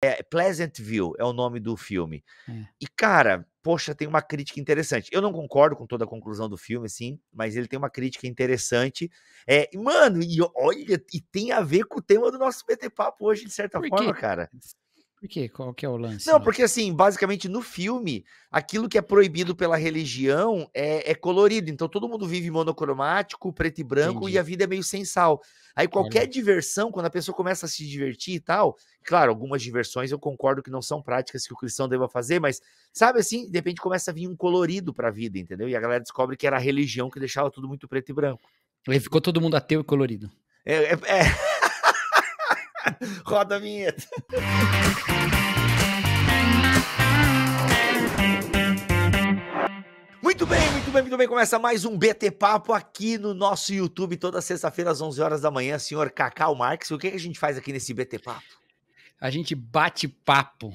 É, Pleasant View é o nome do filme. É. E, cara, poxa, tem uma crítica interessante. Eu não concordo com toda a conclusão do filme, assim, mas ele tem uma crítica interessante. É, mano, e olha, e tem a ver com o tema do nosso BT Papo hoje, de certa Porque forma, cara. Por quê? Qual que é o lance? Não, né? porque assim, basicamente no filme, aquilo que é proibido pela religião é, é colorido. Então todo mundo vive monocromático, preto e branco, Entendi. e a vida é meio sem sal. Aí qualquer é. diversão, quando a pessoa começa a se divertir e tal, claro, algumas diversões eu concordo que não são práticas que o cristão deva fazer, mas sabe assim, de repente começa a vir um colorido pra vida, entendeu? E a galera descobre que era a religião que deixava tudo muito preto e branco. Aí ficou todo mundo ateu e colorido. É, é, é, Roda a vinheta. Muito bem, muito bem, muito bem. Começa mais um BT Papo aqui no nosso YouTube, toda sexta-feira às 11 horas da manhã. Senhor Cacau Marques, o que, é que a gente faz aqui nesse BT Papo? A gente bate papo.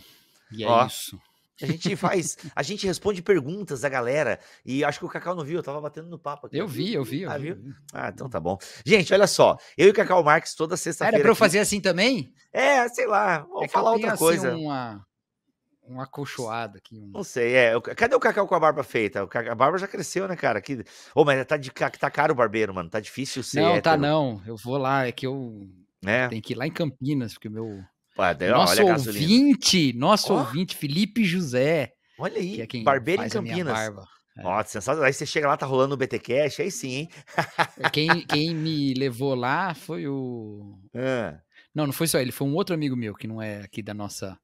E é Ó, isso. A gente faz, a gente responde perguntas da galera. E acho que o Cacau não viu, eu tava batendo no papo aqui. Eu vi, eu vi. Eu ah, vi, viu? Ah, então tá bom. Gente, olha só. Eu e o Cacau Marques toda sexta-feira. Era pra eu aqui... fazer assim também? É, sei lá. Vou é falar outra assim, coisa. Assim, uma uma acolchoada aqui. Um... Não sei, é. Cadê o Cacau com a barba feita? A barba já cresceu, né, cara? Que... Ô, mas tá, de... tá caro o barbeiro, mano. Tá difícil ser. Não, tá hétero. tá não. Eu vou lá, é que eu. É. Tem que ir lá em Campinas, porque o meu. Pô, nosso olha ouvinte, nosso oh. ouvinte, Felipe José. Olha aí, que é barbeiro em Campinas. É. Nossa, sensacional. Aí você chega lá, tá rolando o BT Cash, aí sim, hein? É, quem, quem me levou lá foi o. É. Não, não foi só ele, foi um outro amigo meu que não é aqui da nossa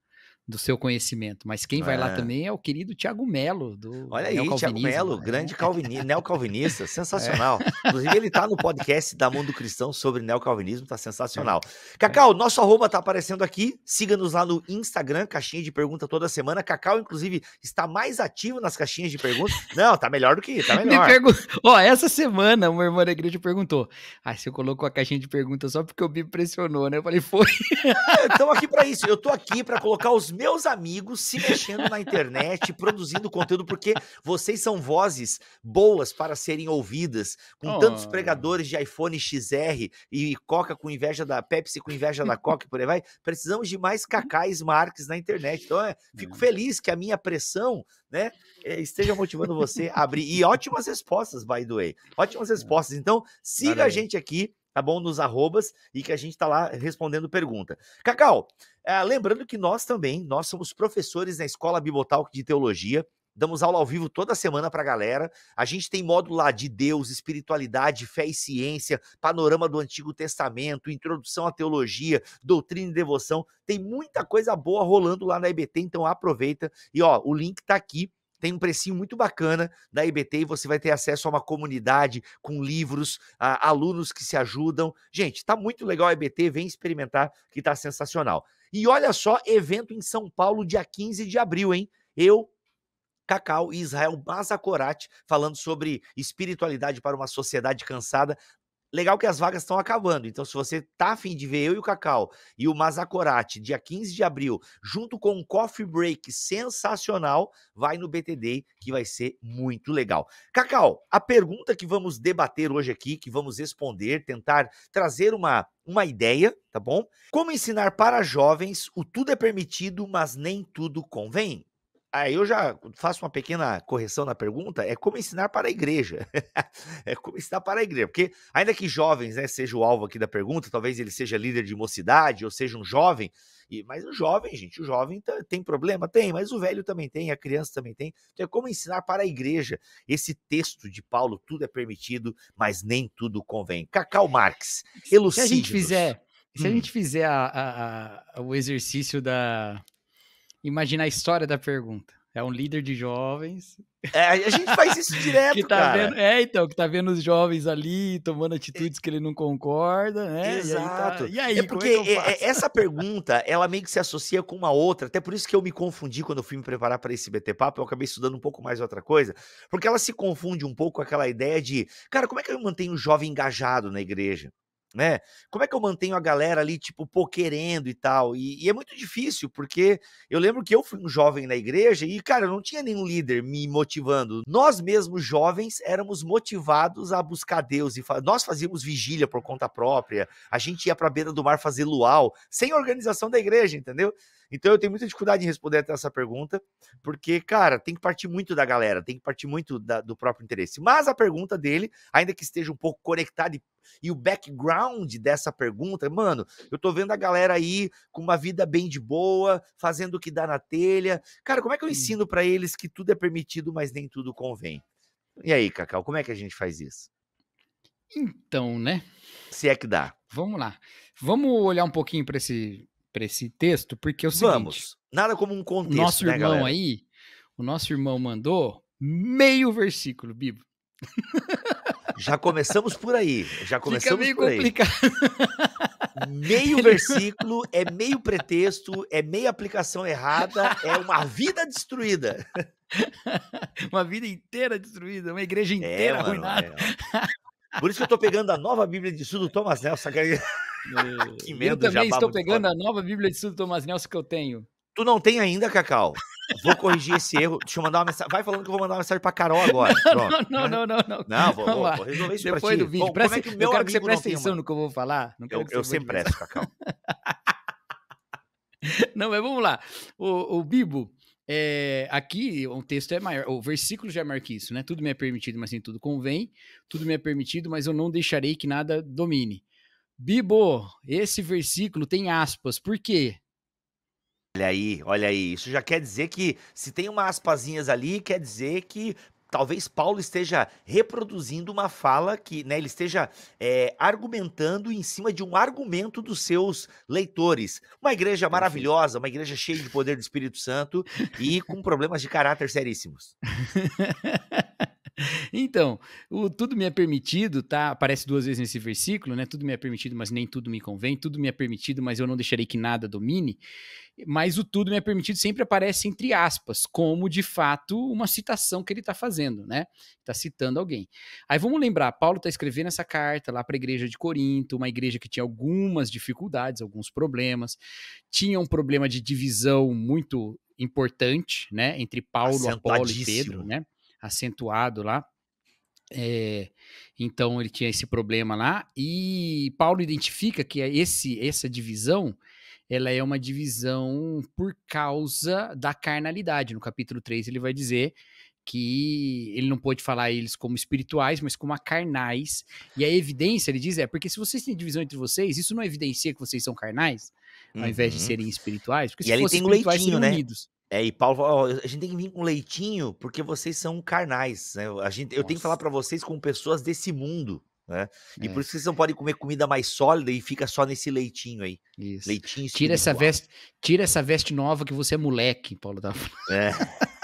do seu conhecimento. Mas quem vai lá é. também é o querido Tiago Melo. Do Olha aí, Tiago Melo, né? grande calvinista, neocalvinista, é. sensacional. É. Inclusive, ele está no podcast da Mundo Cristão sobre neocalvinismo, está sensacional. É. Cacau, nosso arroba está aparecendo aqui. Siga-nos lá no Instagram, caixinha de pergunta toda semana. Cacau, inclusive, está mais ativo nas caixinhas de perguntas. Não, tá melhor do que, tá melhor. Pergun... Ó, essa semana uma irmã da igreja perguntou, ah, você colocou a caixinha de perguntas só porque o Bi pressionou, né? Eu falei, foi. Estamos aqui para isso, eu tô aqui para colocar os meus amigos se mexendo na internet, produzindo conteúdo, porque vocês são vozes boas para serem ouvidas, com oh. tantos ah. pregadores de iPhone XR e Coca com inveja da Pepsi, com inveja da Coca e por aí vai. Precisamos de mais cacais Marques na internet. Então, é, fico é. feliz que a minha pressão né, é, esteja motivando você a abrir. E ótimas respostas, by the way. Ótimas é. respostas. Então, siga Valeu. a gente aqui tá bom? Nos arrobas e que a gente tá lá respondendo pergunta. Cacau, eh, lembrando que nós também, nós somos professores na Escola Bibotalk de Teologia, damos aula ao vivo toda semana pra galera. A gente tem módulo lá de Deus, espiritualidade, fé e ciência, panorama do Antigo Testamento, introdução à teologia, doutrina e devoção. Tem muita coisa boa rolando lá na EBT, então aproveita. E ó, o link tá aqui tem um precinho muito bacana da IBT e você vai ter acesso a uma comunidade com livros, a, alunos que se ajudam. Gente, tá muito legal a IBT, vem experimentar que tá sensacional. E olha só, evento em São Paulo dia 15 de abril, hein? Eu Cacau e Israel Bazakorati falando sobre espiritualidade para uma sociedade cansada legal que as vagas estão acabando. Então, se você tá afim de ver eu e o Cacau e o Mazacorati, dia 15 de abril, junto com um coffee break sensacional, vai no BTD que vai ser muito legal. Cacau, a pergunta que vamos debater hoje aqui, que vamos responder, tentar trazer uma, uma ideia, tá bom? Como ensinar para jovens o tudo é permitido, mas nem tudo convém? Aí eu já faço uma pequena correção na pergunta, é como ensinar para a igreja. é como ensinar para a igreja, porque ainda que jovens, né, seja o alvo aqui da pergunta, talvez ele seja líder de mocidade ou seja um jovem, e mas o jovem, gente, o jovem tem problema, tem, mas o velho também tem, a criança também tem. Então é como ensinar para a igreja esse texto de Paulo, tudo é permitido, mas nem tudo convém. Cacau Marx, elucide. Se a gente fizer, se a hum. gente fizer a, a, a, o exercício da Imagina a história da pergunta. É um líder de jovens. É, a gente faz isso direto, que tá cara. Vendo, é, então, que tá vendo os jovens ali tomando atitudes é, que ele não concorda, né? Tá- Exato. E aí, tá, e aí é porque é, é essa pergunta, ela meio que se associa com uma outra, até por isso que eu me confundi quando eu fui me preparar para esse BT Papo, eu acabei estudando um pouco mais outra coisa, porque ela se confunde um pouco com aquela ideia de, cara, como é que eu mantenho o jovem engajado na igreja? né? Como é que eu mantenho a galera ali, tipo, pô, querendo e tal? E, e, é muito difícil, porque eu lembro que eu fui um jovem na igreja e, cara, eu não tinha nenhum líder me motivando. Nós mesmos, jovens, éramos motivados a buscar Deus. e fa Nós fazíamos vigília por conta própria, a gente ia pra beira do mar fazer luau, sem organização da igreja, entendeu? Então eu tenho muita dificuldade em responder até essa pergunta, porque, cara, tem que partir muito da galera, tem que partir muito da, do próprio interesse. Mas a pergunta dele, ainda que esteja um pouco conectada e, e o background dessa pergunta, mano, eu tô vendo a galera aí com uma vida bem de boa, fazendo o que dá na telha. Cara, como é que eu ensino para eles que tudo é permitido, mas nem tudo convém? E aí, Cacau, como é que a gente faz isso? Então, né? Se é que dá. Vamos lá. Vamos olhar um pouquinho para esse para esse texto, porque é o seguinte. Vamos. Nada como um contexto. o Nosso né, irmão galera? aí, o nosso irmão mandou meio versículo, Bibo. Já começamos por aí. Já começamos Fica meio por complicado. aí. Meio versículo, é meio pretexto, é meia aplicação errada, é uma vida destruída. uma vida inteira destruída, uma igreja é, inteira é, mano, arruinada. É, por isso que eu tô pegando a nova Bíblia de estudo Thomas Nelson. que medo, eu também estou pegando a nova Bíblia de Estudo Tomás Nelson que eu tenho. Tu não tem ainda, Cacau? Vou corrigir esse erro. Deixa eu mandar uma mensagem. Vai falando que eu vou mandar uma mensagem pra Carol agora. Não, não, né? não, não, não. Não, vou, vou, vou resolver isso Depois pra ti. do vídeo. Bom, presta, é que meu eu quero que você preste atenção no que eu vou falar. eu eu sempre presto, Cacau. Não, mas vamos lá. O, o Bibo, é, aqui o um texto é maior, o versículo já é marca isso, né? Tudo me é permitido, mas nem tudo convém. Tudo me é permitido, mas eu não deixarei que nada domine. Bibo, esse versículo tem aspas, por quê? Olha aí, olha aí. Isso já quer dizer que se tem umas aspazinhas ali, quer dizer que talvez Paulo esteja reproduzindo uma fala que, né, ele esteja é, argumentando em cima de um argumento dos seus leitores. Uma igreja maravilhosa, uma igreja cheia de poder do Espírito Santo e com problemas de caráter seríssimos. Então, o tudo me é permitido, tá? Aparece duas vezes nesse versículo, né? Tudo me é permitido, mas nem tudo me convém. Tudo me é permitido, mas eu não deixarei que nada domine. Mas o tudo me é permitido sempre aparece entre aspas, como de fato uma citação que ele está fazendo, né? Está citando alguém. Aí vamos lembrar, Paulo está escrevendo essa carta lá para a igreja de Corinto, uma igreja que tinha algumas dificuldades, alguns problemas, tinha um problema de divisão muito importante, né? Entre Paulo, Apolo e Pedro, né? acentuado lá. É, então ele tinha esse problema lá e Paulo identifica que esse essa divisão ela é uma divisão por causa da carnalidade. No capítulo 3 ele vai dizer que ele não pode falar eles como espirituais, mas como a carnais. E a evidência, ele diz, é porque se vocês têm divisão entre vocês, isso não evidencia que vocês são carnais, ao uhum. invés de uhum. serem espirituais. Porque e se ele fossem leitinho, né? Unidos. É, e Paulo a gente tem que vir com leitinho, porque vocês são carnais, né? A gente, eu tenho que falar para vocês como pessoas desse mundo, né? E é. por isso vocês não podem comer comida mais sólida e fica só nesse leitinho aí. Isso. Leitinho Tira essa veste, tira essa veste nova que você é moleque, Paulo tá da É.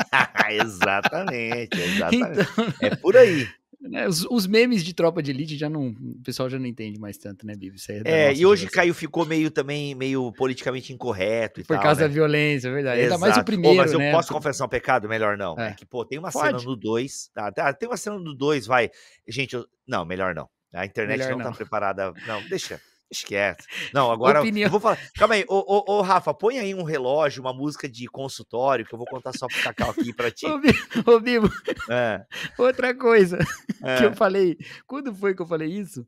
exatamente, exatamente. Então... É por aí. Né, os, os, memes de tropa de elite já não. O pessoal já não entende mais tanto, né, Bibi? É, é e hoje Caio ficou meio também, meio politicamente incorreto. E Por tal, causa né? da violência, é verdade. Exato. Ainda mais o primeiro. Pô, mas eu né? posso confessar um pecado? Melhor não. É. é que, pô, tem uma Pode. cena no 2. Tá, tá? Tem uma cena no 2, vai. Gente, eu... não, melhor não. A internet melhor não, tá não tá preparada. Não, deixa. Esquece. Não, agora Opinião. eu vou falar. Calma aí, ô, ô, ô, Rafa, põe aí um relógio, uma música de consultório que eu vou contar só pro Cacau aqui pra ti. ô, Bibo, é. outra coisa é. que eu é. falei. Quando foi que eu falei isso?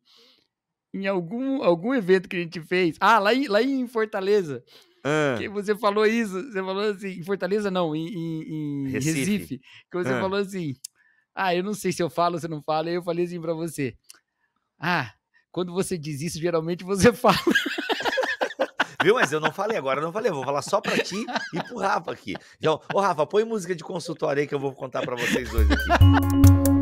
Em algum, algum evento que a gente fez. Ah, lá em, lá em Fortaleza. Ah. Que você falou isso. Você falou assim, em Fortaleza não, em, em, em Recife. Recife. Que você ah. falou assim. Ah, eu não sei se eu falo ou se eu não falo. Aí eu falei assim pra você. Ah, quando você diz isso, geralmente você fala. Viu? Mas eu não falei agora, não falei. Eu vou falar só pra ti e pro Rafa aqui. Então, ô Rafa, põe música de consultório aí que eu vou contar pra vocês hoje aqui.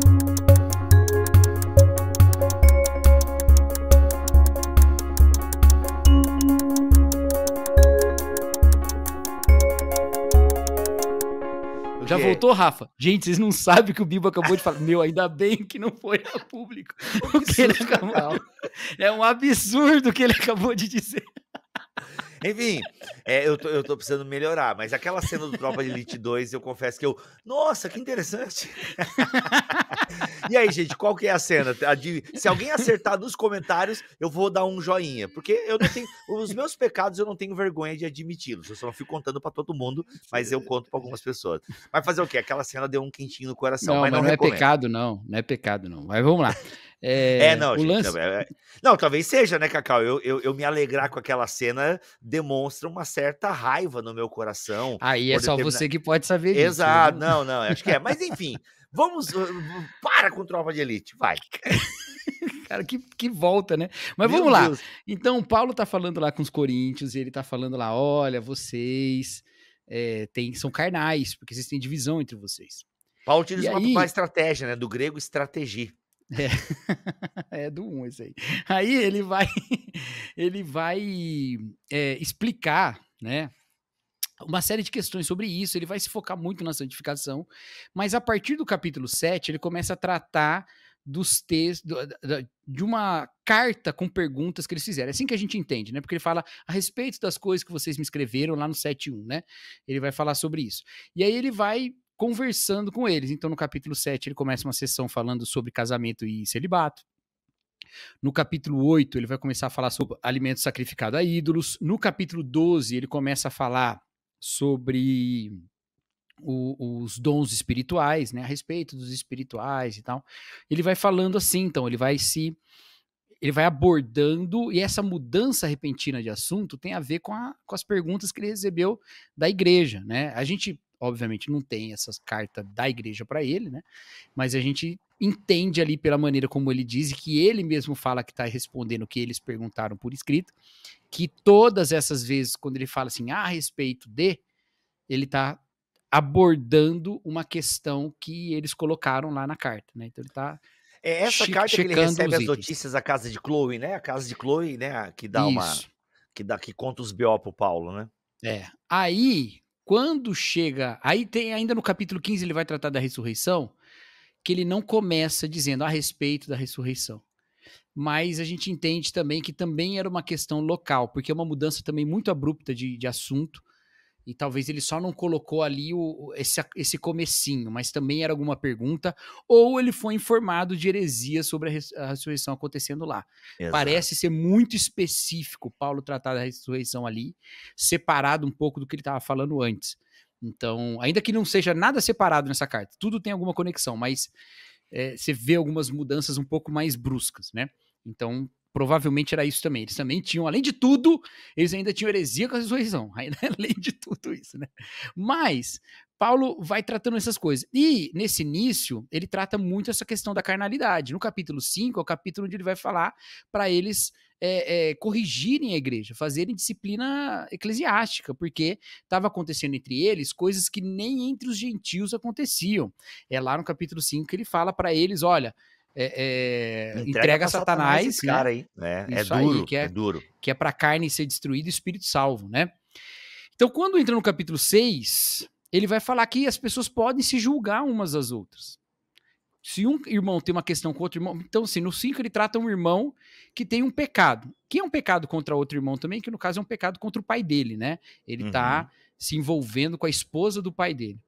Já voltou, Rafa? Gente, vocês não sabem que o Bibo acabou de falar. Meu, ainda bem que não foi a público. O que ele acabou... É um absurdo o que ele acabou de dizer. Enfim, é, eu tô, eu tô precisando melhorar, mas aquela cena do Tropa de Elite 2, eu confesso que eu. Nossa, que interessante! e aí, gente, qual que é a cena? se alguém acertar nos comentários, eu vou dar um joinha. Porque eu não tenho. Os meus pecados eu não tenho vergonha de admiti-los. Eu só não fico contando para todo mundo, mas eu conto para algumas pessoas. Vai fazer o quê? Aquela cena deu um quentinho no coração. Não, mas, mas não, é pecado, não. Não é pecado, não. Mas vamos lá. É, é não, gente, lance... não, é, é, não, talvez seja, né, Cacau? Eu, eu, eu, me alegrar com aquela cena demonstra uma certa raiva no meu coração. Aí é só você que pode saber né? Exato, isso, não, não, acho que é. Mas enfim, vamos. Uh, uh, para com tropa de elite, vai. Cara, que, que volta, né? Mas meu vamos lá. Deus. Então, o Paulo tá falando lá com os coríntios, e ele tá falando lá: olha, vocês é, eh, tem, são carnais, porque vocês têm divisão entre vocês. Paulo utiliza uma, aí... uma estratégia, né? Do grego, estratégia. É, é do 1 um esse aí. Aí ele vai, ele vai é, explicar, né? Uma série de questões sobre isso, ele vai se focar muito na santificação, mas a partir do capítulo 7, ele começa a tratar dos textos, de uma carta com perguntas que eles fizeram. É assim que a gente entende, né? Porque ele fala a respeito das coisas que vocês me escreveram lá no 7.1, né? Ele vai falar sobre isso. E aí ele vai conversando com eles. Então, no capítulo 7, ele começa uma sessão falando sobre casamento e celibato. No capítulo 8, ele vai começar a falar sobre alimento sacrificado a ídolos. No capítulo 12, ele começa a falar sobre o, os dons espirituais, né, a respeito dos espirituais e tal. Ele vai falando assim, então, ele vai se ele vai abordando, e essa mudança repentina de assunto tem a ver com, a, com as perguntas que ele recebeu da igreja, né? A gente obviamente não tem essa carta da igreja para ele, né? Mas a gente entende ali pela maneira como ele diz e que ele mesmo fala que está respondendo o que eles perguntaram por escrito, que todas essas vezes quando ele fala assim a respeito de, ele está abordando uma questão que eles colocaram lá na carta, né? Então ele está é essa che carta que ele recebe as notícias da casa de Chloe, né? A casa de Chloe, né? Que dá Isso. uma que dá que conta os BO pro Paulo, né? É. Aí quando chega. Aí tem, ainda no capítulo 15, ele vai tratar da ressurreição, que ele não começa dizendo a respeito da ressurreição. Mas a gente entende também que também era uma questão local, porque é uma mudança também muito abrupta de, de assunto e talvez ele só não colocou ali o, esse, esse comecinho, mas também era alguma pergunta, ou ele foi informado de heresia sobre a, res, a ressurreição acontecendo lá. Exato. Parece ser muito específico Paulo tratar da ressurreição ali, separado um pouco do que ele estava falando antes. Então, ainda que não seja nada separado nessa carta, tudo tem alguma conexão, mas é, você vê algumas mudanças um pouco mais bruscas, né? Então, provavelmente era isso também. Eles também tinham, além de tudo, eles ainda tinham heresia com a ressurreição, ainda, é além de tudo isso, né? Mas Paulo vai tratando essas coisas. E nesse início, ele trata muito essa questão da carnalidade. No capítulo 5, é o capítulo onde ele vai falar para eles é, é, corrigirem a igreja, fazerem disciplina eclesiástica, porque estava acontecendo entre eles coisas que nem entre os gentios aconteciam. É lá no capítulo 5 que ele fala para eles: olha, é, é, entrega, entrega Satanás, Satanás né? cara aí, né? É, duro, aí, que é, é duro, que é para carne ser destruída e espírito salvo, né? Então, quando entra no capítulo 6, ele vai falar que as pessoas podem se julgar umas às outras. Se um irmão tem uma questão com outro irmão, então assim, no 5 ele trata um irmão que tem um pecado, que é um pecado contra outro irmão também, que no caso é um pecado contra o pai dele, né? Ele está uhum. se envolvendo com a esposa do pai dele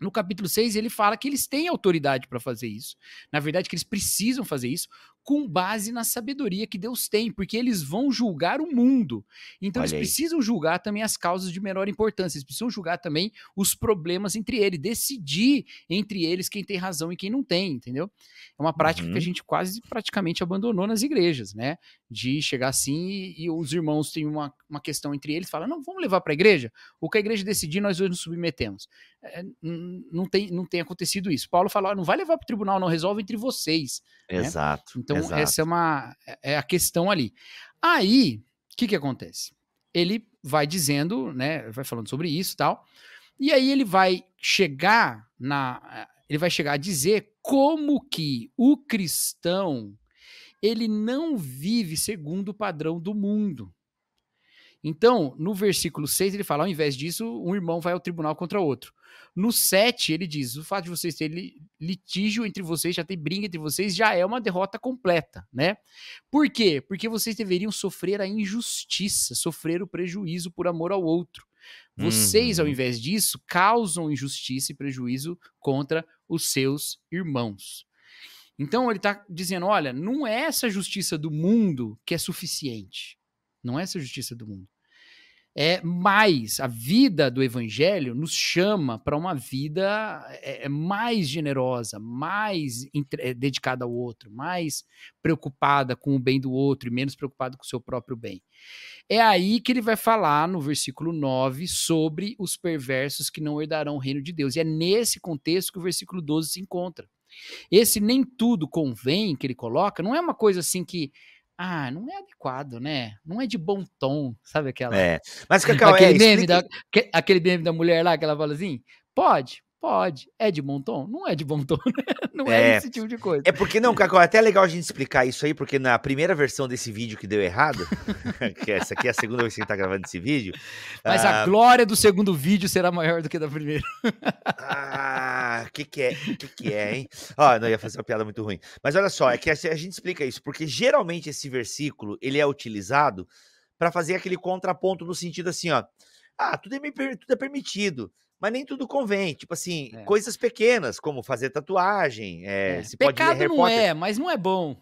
no capítulo 6, ele fala que eles têm autoridade para fazer isso. Na verdade, que eles precisam fazer isso com base na sabedoria que Deus tem, porque eles vão julgar o mundo. Então Olha eles aí. precisam julgar também as causas de menor importância, eles precisam julgar também os problemas entre eles, decidir entre eles quem tem razão e quem não tem, entendeu? É uma prática uhum. que a uhum. gente quase praticamente abandonou nas igrejas, né? De chegar assim e, e os irmãos têm uma, uma questão entre eles, fala: não, vamos levar para a igreja? O que a igreja decidir, nós dois nos submetemos. É, não, tem, não tem acontecido isso. Paulo falou: não vai levar para o tribunal, não resolve entre vocês. Né? Exato. Né? Então Exato. essa é uma é a questão ali. Aí, o que que acontece? Ele vai dizendo, né, vai falando sobre isso, tal. E aí ele vai chegar na ele vai chegar a dizer como que o cristão ele não vive segundo o padrão do mundo. Então, no versículo 6, ele fala: ao invés disso, um irmão vai ao tribunal contra outro. No 7, ele diz: o fato de vocês terem litígio entre vocês, já tem briga entre vocês, já é uma derrota completa, né? Por quê? Porque vocês deveriam sofrer a injustiça, sofrer o prejuízo por amor ao outro. Vocês, uhum. ao invés disso, causam injustiça e prejuízo contra os seus irmãos. Então ele está dizendo: olha, não é essa justiça do mundo que é suficiente. Não é essa a justiça do mundo. É, mais a vida do evangelho nos chama para uma vida é, é mais generosa, mais é, dedicada ao outro, mais preocupada com o bem do outro e menos preocupada com o seu próprio bem. É aí que ele vai falar no versículo 9 sobre os perversos que não herdarão o reino de Deus. E é nesse contexto que o versículo 12 se encontra. Esse nem tudo convém que ele coloca, não é uma coisa assim que ah, não é adequado, né? Não é de bom tom, sabe aquela? É. Mas Cacau, aquele é, meme explica... da, aquele meme da mulher lá que ela fala assim: pode, Pode. É de bom tom? Não é de bom tom, né? Não é, é esse tipo de coisa. É porque, não, Cacau, é até legal a gente explicar isso aí, porque na primeira versão desse vídeo que deu errado, que essa aqui é a segunda vez que a gente tá gravando esse vídeo. Mas a ah, glória do segundo vídeo será maior do que da primeira. ah, o que que é? O que que é, hein? Ó, oh, não ia fazer uma piada muito ruim. Mas olha só, é que a gente explica isso, porque geralmente esse versículo, ele é utilizado para fazer aquele contraponto no sentido assim, ó, ah, tudo é, tudo é permitido, mas nem tudo convém. Tipo assim, é. coisas pequenas, como fazer tatuagem. É, é. Se pecado não é, mas não é bom.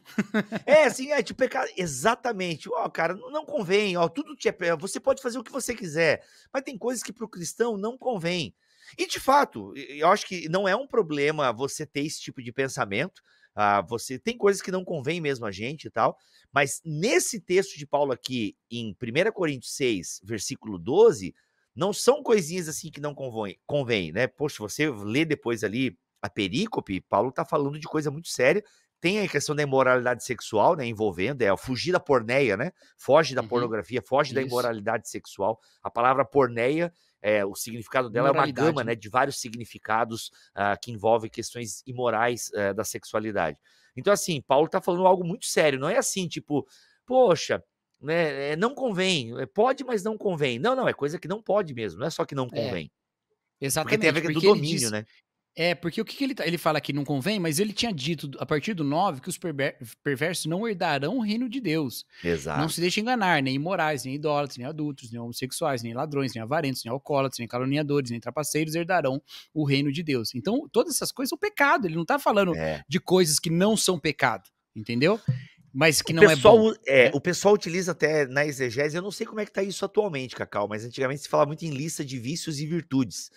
é, assim, é tipo pecado. Exatamente. Ó, oh, cara, não convém. Ó, oh, tudo te é. Você pode fazer o que você quiser, mas tem coisas que para o cristão não convém. E de fato, eu acho que não é um problema você ter esse tipo de pensamento. Ah, você tem coisas que não convém mesmo a gente e tal, mas nesse texto de Paulo aqui, em 1 Coríntios 6, versículo 12, não são coisinhas assim que não convém, convém né? Poxa, você lê depois ali a perícope, Paulo tá falando de coisa muito séria. Tem a questão da imoralidade sexual, né? Envolvendo, é fugir da porneia, né? Foge da uhum. pornografia, foge Isso. da imoralidade sexual. A palavra porneia é, o significado dela é uma gama né, né, de vários significados uh, que envolvem questões imorais uh, da sexualidade. Então, assim, Paulo está falando algo muito sério. Não é assim, tipo, poxa, né? É, não convém, é, pode, mas não convém. Não, não, é coisa que não pode mesmo, não é só que não é. convém. É, exatamente. Porque tem a ver do domínio, né? É, porque o que, que, ele, tá, ele fala que não convém, mas ele tinha dito a partir do 9 que os perversos não herdarão o reino de Deus. Exato. Não se deixe enganar, nem imorais, nem idólatras, nem adultos, nem homossexuais, nem ladrões, nem avarentos, nem alcoólatras, nem caluniadores, nem trapaceiros herdarão o reino de Deus. Então, todas essas coisas são pecado. Ele não está falando é. de coisas que não são pecado, entendeu? Mas que não o é pessoal, é, é o pessoal utiliza até na exegese, eu não sei como é que tá isso atualmente, Cacau, mas antigamente se falava muito em lista de vícios e virtudes.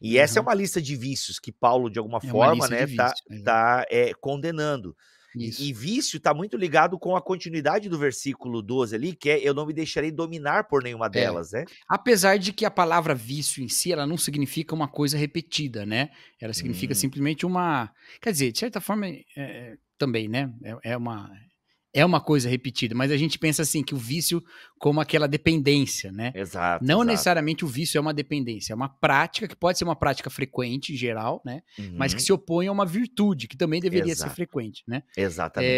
E uhum. essa é uma lista de vícios que Paulo, de alguma é forma, né, vício, tá, é. tá é, condenando. Isso. E vício está muito ligado com a continuidade do versículo 12 ali, que é eu não me deixarei dominar por nenhuma é. delas, é. né? Apesar de que a palavra vício em si, ela não significa uma coisa repetida, né? Ela significa hum. simplesmente uma. Quer dizer, de certa forma, é, é também, né? É, é uma é uma coisa repetida, mas a gente pensa assim que o vício como aquela dependência, né? Exato. Não exato. necessariamente o vício é uma dependência, é uma prática que pode ser uma prática frequente em geral, né? Uhum. Mas que uhum. se opõe a uma virtude que também deveria exato. ser frequente, né? Exatamente.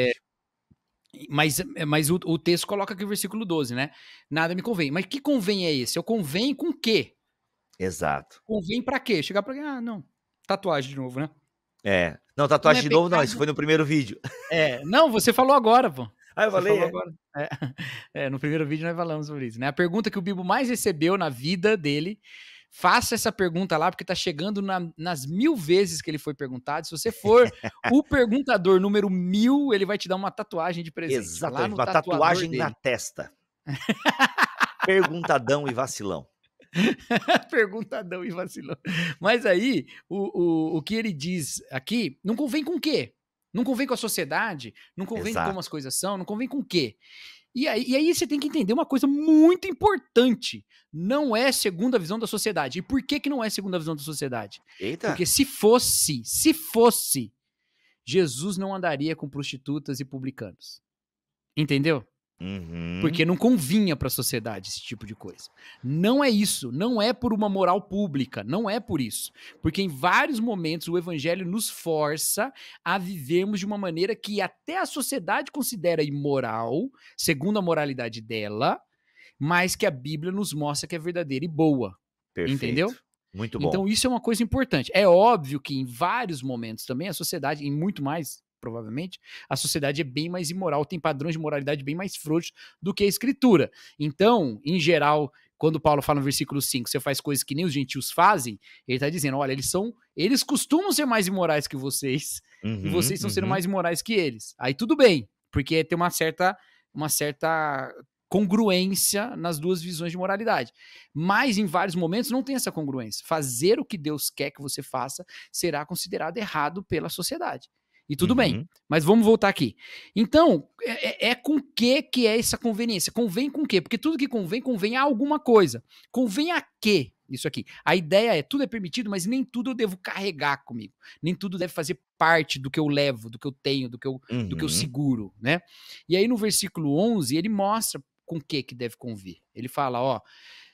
É, mas, mas o, o, texto coloca aqui o versículo 12, né? Nada me convém. Mas que convém é esse? Eu convém com quê? Exato. Convém para quê? Chegar para ah, não. Tatuagem de novo, né? É. Não, tatuagem não é de novo, não. Isso foi no primeiro vídeo. É, não, você falou agora, pô. Ah, eu falei? É. Agora. É. é. no primeiro vídeo nós falamos sobre isso, né? A pergunta que o Bibo mais recebeu na vida dele faça essa pergunta lá, porque tá chegando na, nas mil vezes que ele foi perguntado. Se você for o perguntador número mil, ele vai te dar uma tatuagem de presente. Exatamente, uma tatuagem dele. na testa. Perguntadão e vacilão. Perguntadão e vacilou. Mas aí, o, o, o que ele diz aqui não convém com o quê? Não convém com a sociedade, não convém Exato. com como as coisas são, não convém com o quê? E aí, e aí você tem que entender uma coisa muito importante. Não é segunda visão da sociedade. E por que, que não é segunda visão da sociedade? Eita. Porque se fosse, se fosse, Jesus não andaria com prostitutas e publicanos. Entendeu? Uhum. Porque não convinha para a sociedade esse tipo de coisa. Não é isso, não é por uma moral pública, não é por isso. Porque em vários momentos o evangelho nos força a vivermos de uma maneira que até a sociedade considera imoral, segundo a moralidade dela, mas que a Bíblia nos mostra que é verdadeira e boa. Perfeito. Entendeu? Muito bom. Então isso é uma coisa importante. É óbvio que em vários momentos também a sociedade, em muito mais provavelmente, a sociedade é bem mais imoral, tem padrões de moralidade bem mais frouxos do que a escritura. Então, em geral, quando Paulo fala no versículo 5, você faz coisas que nem os gentios fazem, ele está dizendo, olha, eles são, eles costumam ser mais imorais que vocês, uhum, e vocês estão uhum. sendo mais imorais que eles. Aí tudo bem, porque tem uma certa, uma certa congruência nas duas visões de moralidade. Mas em vários momentos não tem essa congruência. Fazer o que Deus quer que você faça será considerado errado pela sociedade. E tudo uhum. bem, mas vamos voltar aqui. Então, é, é, é com que que é essa conveniência? Convém com que? Porque tudo que convém, convém a alguma coisa. Convém a quê? Isso aqui. A ideia é tudo é permitido, mas nem tudo eu devo carregar comigo. Nem tudo deve fazer parte do que eu levo, do que eu tenho, do que eu, uhum. do que eu uhum. seguro, né? E aí no versículo 11, ele mostra com que que deve convir. Ele fala, ó,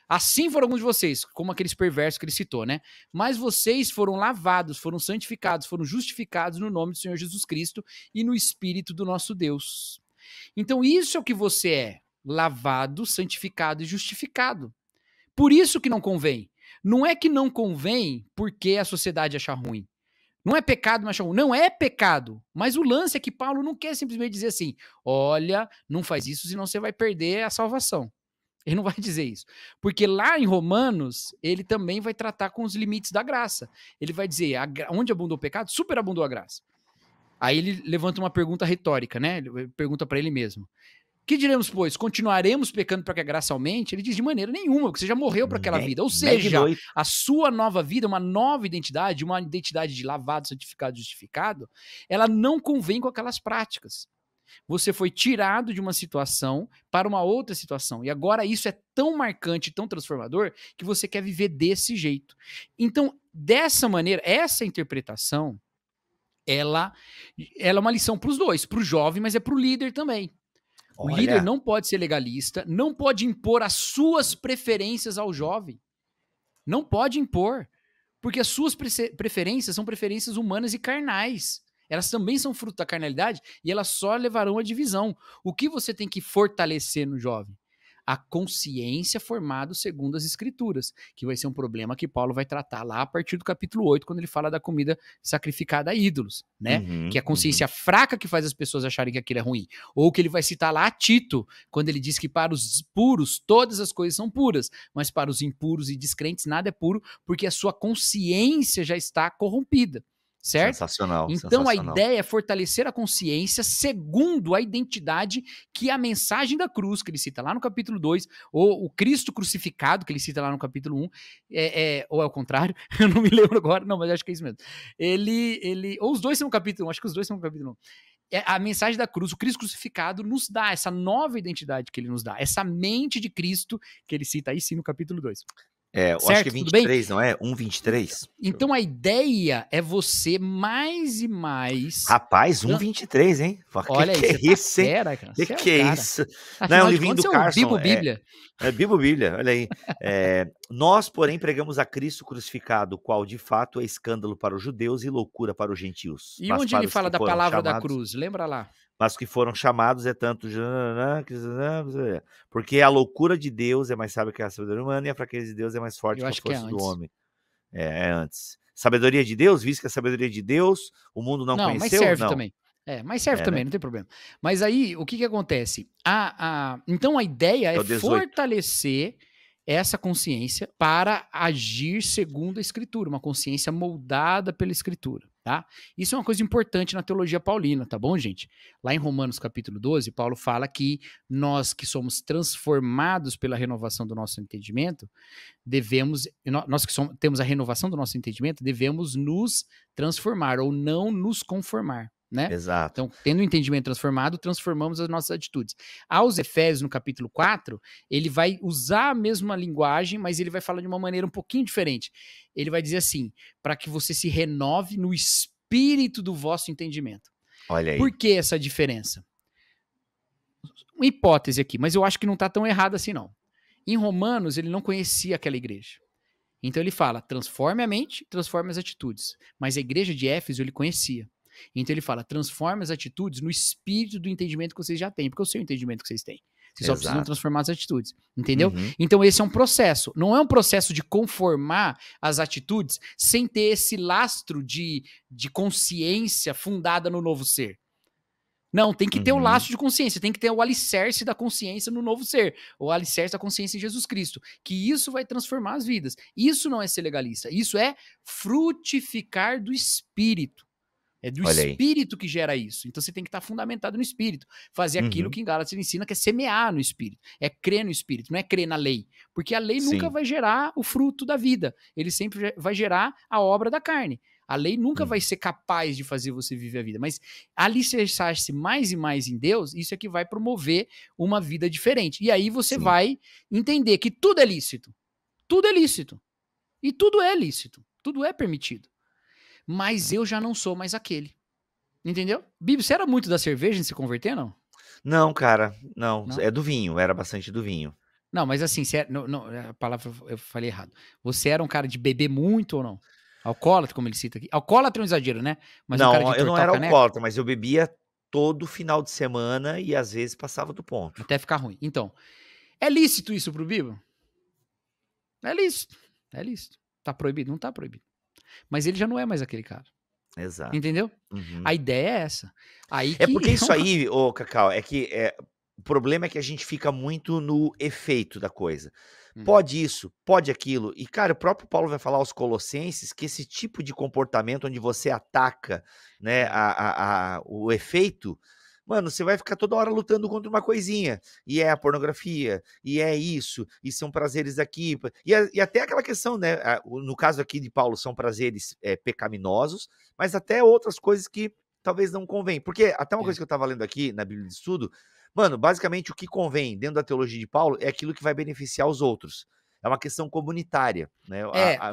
Assim foram alguns de vocês, como aqueles perversos que ele citou, né? Mas vocês foram lavados, foram santificados, foram justificados no nome do Senhor Jesus Cristo e no Espírito do nosso Deus. Então, isso é o que você é: lavado, santificado e justificado. Por isso que não convém. Não é que não convém porque a sociedade acha ruim. Não é pecado, mas não é pecado. Mas o lance é que Paulo não quer simplesmente dizer assim: olha, não faz isso, senão você vai perder a salvação. Ele não vai dizer isso. Porque lá em Romanos, ele também vai tratar com os limites da graça. Ele vai dizer, a, onde abundou o pecado, superabundou a graça. Aí ele levanta uma pergunta retórica, né? Ele pergunta para ele mesmo. Que diremos, pois? Continuaremos pecando para que a graça aumente? Ele diz de maneira nenhuma, porque você já morreu para aquela vida. Ou seja, a sua nova vida, uma nova identidade, uma identidade de lavado, santificado, justificado, ela não convém com aquelas práticas. Você foi tirado de uma situação para uma outra situação. E agora isso é tão marcante, tão transformador, que você quer viver desse jeito. Então, dessa maneira, essa interpretação, ela, ela é uma lição para os dois, para o jovem, mas é para o líder também. O líder não pode ser legalista, não pode impor as suas preferências ao jovem. Não pode impor, porque as suas preferências são preferências humanas e carnais elas também são fruto da carnalidade e elas só levarão à divisão. O que você tem que fortalecer no jovem? A consciência formada segundo as escrituras, que vai ser um problema que Paulo vai tratar lá a partir do capítulo 8, quando ele fala da comida sacrificada a ídolos, né? Uhum, que é a consciência uhum. fraca que faz as pessoas acharem que aquilo é ruim. Ou que ele vai citar lá a Tito, quando ele diz que para os puros todas as coisas são puras, mas para os impuros e descrentes nada é puro, porque a sua consciência já está corrompida. Certo? Sensacional. Então sensacional. a ideia é fortalecer a consciência segundo a identidade que a mensagem da cruz, que ele cita lá no capítulo 2, ou o Cristo crucificado, que ele cita lá no capítulo 1, um, é, é, ou é o contrário, eu não me lembro agora, não, mas acho que é isso mesmo. Ele, ele, ou os dois são no capítulo 1, um, acho que os dois são no capítulo 1. Um é, a mensagem da cruz, o Cristo crucificado, nos dá essa nova identidade que ele nos dá, essa mente de Cristo que ele cita aí sim no capítulo 2. É, eu certo? acho que é 23, não é? 1,23. Então a ideia é você mais e mais. Rapaz, 1,23, hein? Olha que, aí, que é tá isso, tá fera, cara. Que, é que, é isso? não, é um livrinho do é Carson. É Bibo Bíblia. É, é Bibo Bíblia, olha aí. é, nós, porém, pregamos a Cristo crucificado, qual de fato é escândalo para os judeus e loucura para os gentios. E onde ele fala da palavra chamados... da cruz? Lembra lá? mas que foram chamados é tanto porque a loucura de Deus é mais sábia que a sabedoria humana e a fraqueza de Deus é mais forte que a força que é do homem. É, é, antes. Sabedoria de Deus, visto que a sabedoria de Deus o mundo não, não conheceu. Mas serve não. também. É, mas serve é, né? também, né? não tem problema. Mas aí o que que acontece? A, a então a ideia é, é fortalecer essa consciência para agir segundo a escritura, uma consciência moldada pela escritura. Tá? Isso é uma coisa importante na teologia paulina, tá bom, gente? Lá em Romanos capítulo 12, Paulo fala que nós que somos transformados pela renovação do nosso entendimento, devemos, nós que somos, temos a renovação do nosso entendimento, devemos nos transformar ou não nos conformar né? Exato. Então, tendo o um entendimento transformado, transformamos as nossas atitudes. Aos Efésios, no capítulo 4, ele vai usar a mesma linguagem, mas ele vai falar de uma maneira um pouquinho diferente. Ele vai dizer assim: para que você se renove no espírito do vosso entendimento. Olha aí. Por que essa diferença? Uma hipótese aqui, mas eu acho que não está tão errado assim, não. Em Romanos, ele não conhecia aquela igreja. Então ele fala: transforme a mente, transforme as atitudes. Mas a igreja de Éfeso ele conhecia. Então ele fala: transforma as atitudes no espírito do entendimento que vocês já têm, porque eu sei o entendimento que vocês têm. Vocês Exato. só precisam transformar as atitudes, entendeu? Uhum. Então esse é um processo. Não é um processo de conformar as atitudes sem ter esse lastro de, de consciência fundada no novo ser. Não, tem que ter uhum. o laço de consciência, tem que ter o alicerce da consciência no novo ser, o alicerce da consciência em Jesus Cristo, que isso vai transformar as vidas. Isso não é ser legalista, isso é frutificar do espírito. É do Olha espírito aí. que gera isso. Então você tem que estar fundamentado no espírito. Fazer uhum. aquilo que em Gálatas ele ensina, que é semear no espírito. É crer no espírito, não é crer na lei. Porque a lei Sim. nunca vai gerar o fruto da vida. Ele sempre vai gerar a obra da carne. A lei nunca uhum. vai ser capaz de fazer você viver a vida. Mas alicerçar-se mais e mais em Deus, isso é que vai promover uma vida diferente. E aí você Sim. vai entender que tudo é lícito. Tudo é lícito. E tudo é lícito. Tudo é permitido mas eu já não sou mais aquele. Entendeu? Bibi, você era muito da cerveja em se converter, não? Não, cara, não. não. É do vinho, era bastante do vinho. Não, mas assim, você era, é, não, não, é, a palavra eu falei errado. Você era um cara de beber muito ou não? Alcoólatra, como ele cita aqui. Alcoólatra é um exagero, né? Mas não, um eu não era alcoólatra, mas eu bebia todo final de semana e às vezes passava do ponto. Até ficar ruim. Então, é lícito isso pro Bibo? É lícito. É lícito. Tá proibido? Não tá proibido. Mas ele já não é mais aquele cara. Exato. Entendeu? Uhum. A ideia é essa. Aí É porque isso aí, ô Cacau, é que é, o problema é que a gente fica muito no efeito da coisa. Uhum. Pode isso, pode aquilo. E, cara, o próprio Paulo vai falar aos Colossenses que esse tipo de comportamento onde você ataca né, uhum. a, a, a o efeito mano, você vai ficar toda hora lutando contra uma coisinha. E é a pornografia, e é isso, e são prazeres aqui. E, e até aquela questão, né? No caso aqui de Paulo, são prazeres é, pecaminosos, mas até outras coisas que talvez não convém. Porque até uma é. coisa que eu estava lendo aqui na Bíblia de Estudo, mano, basicamente o que convém dentro da teologia de Paulo é aquilo que vai beneficiar os outros é uma questão comunitária, né? É, a, a,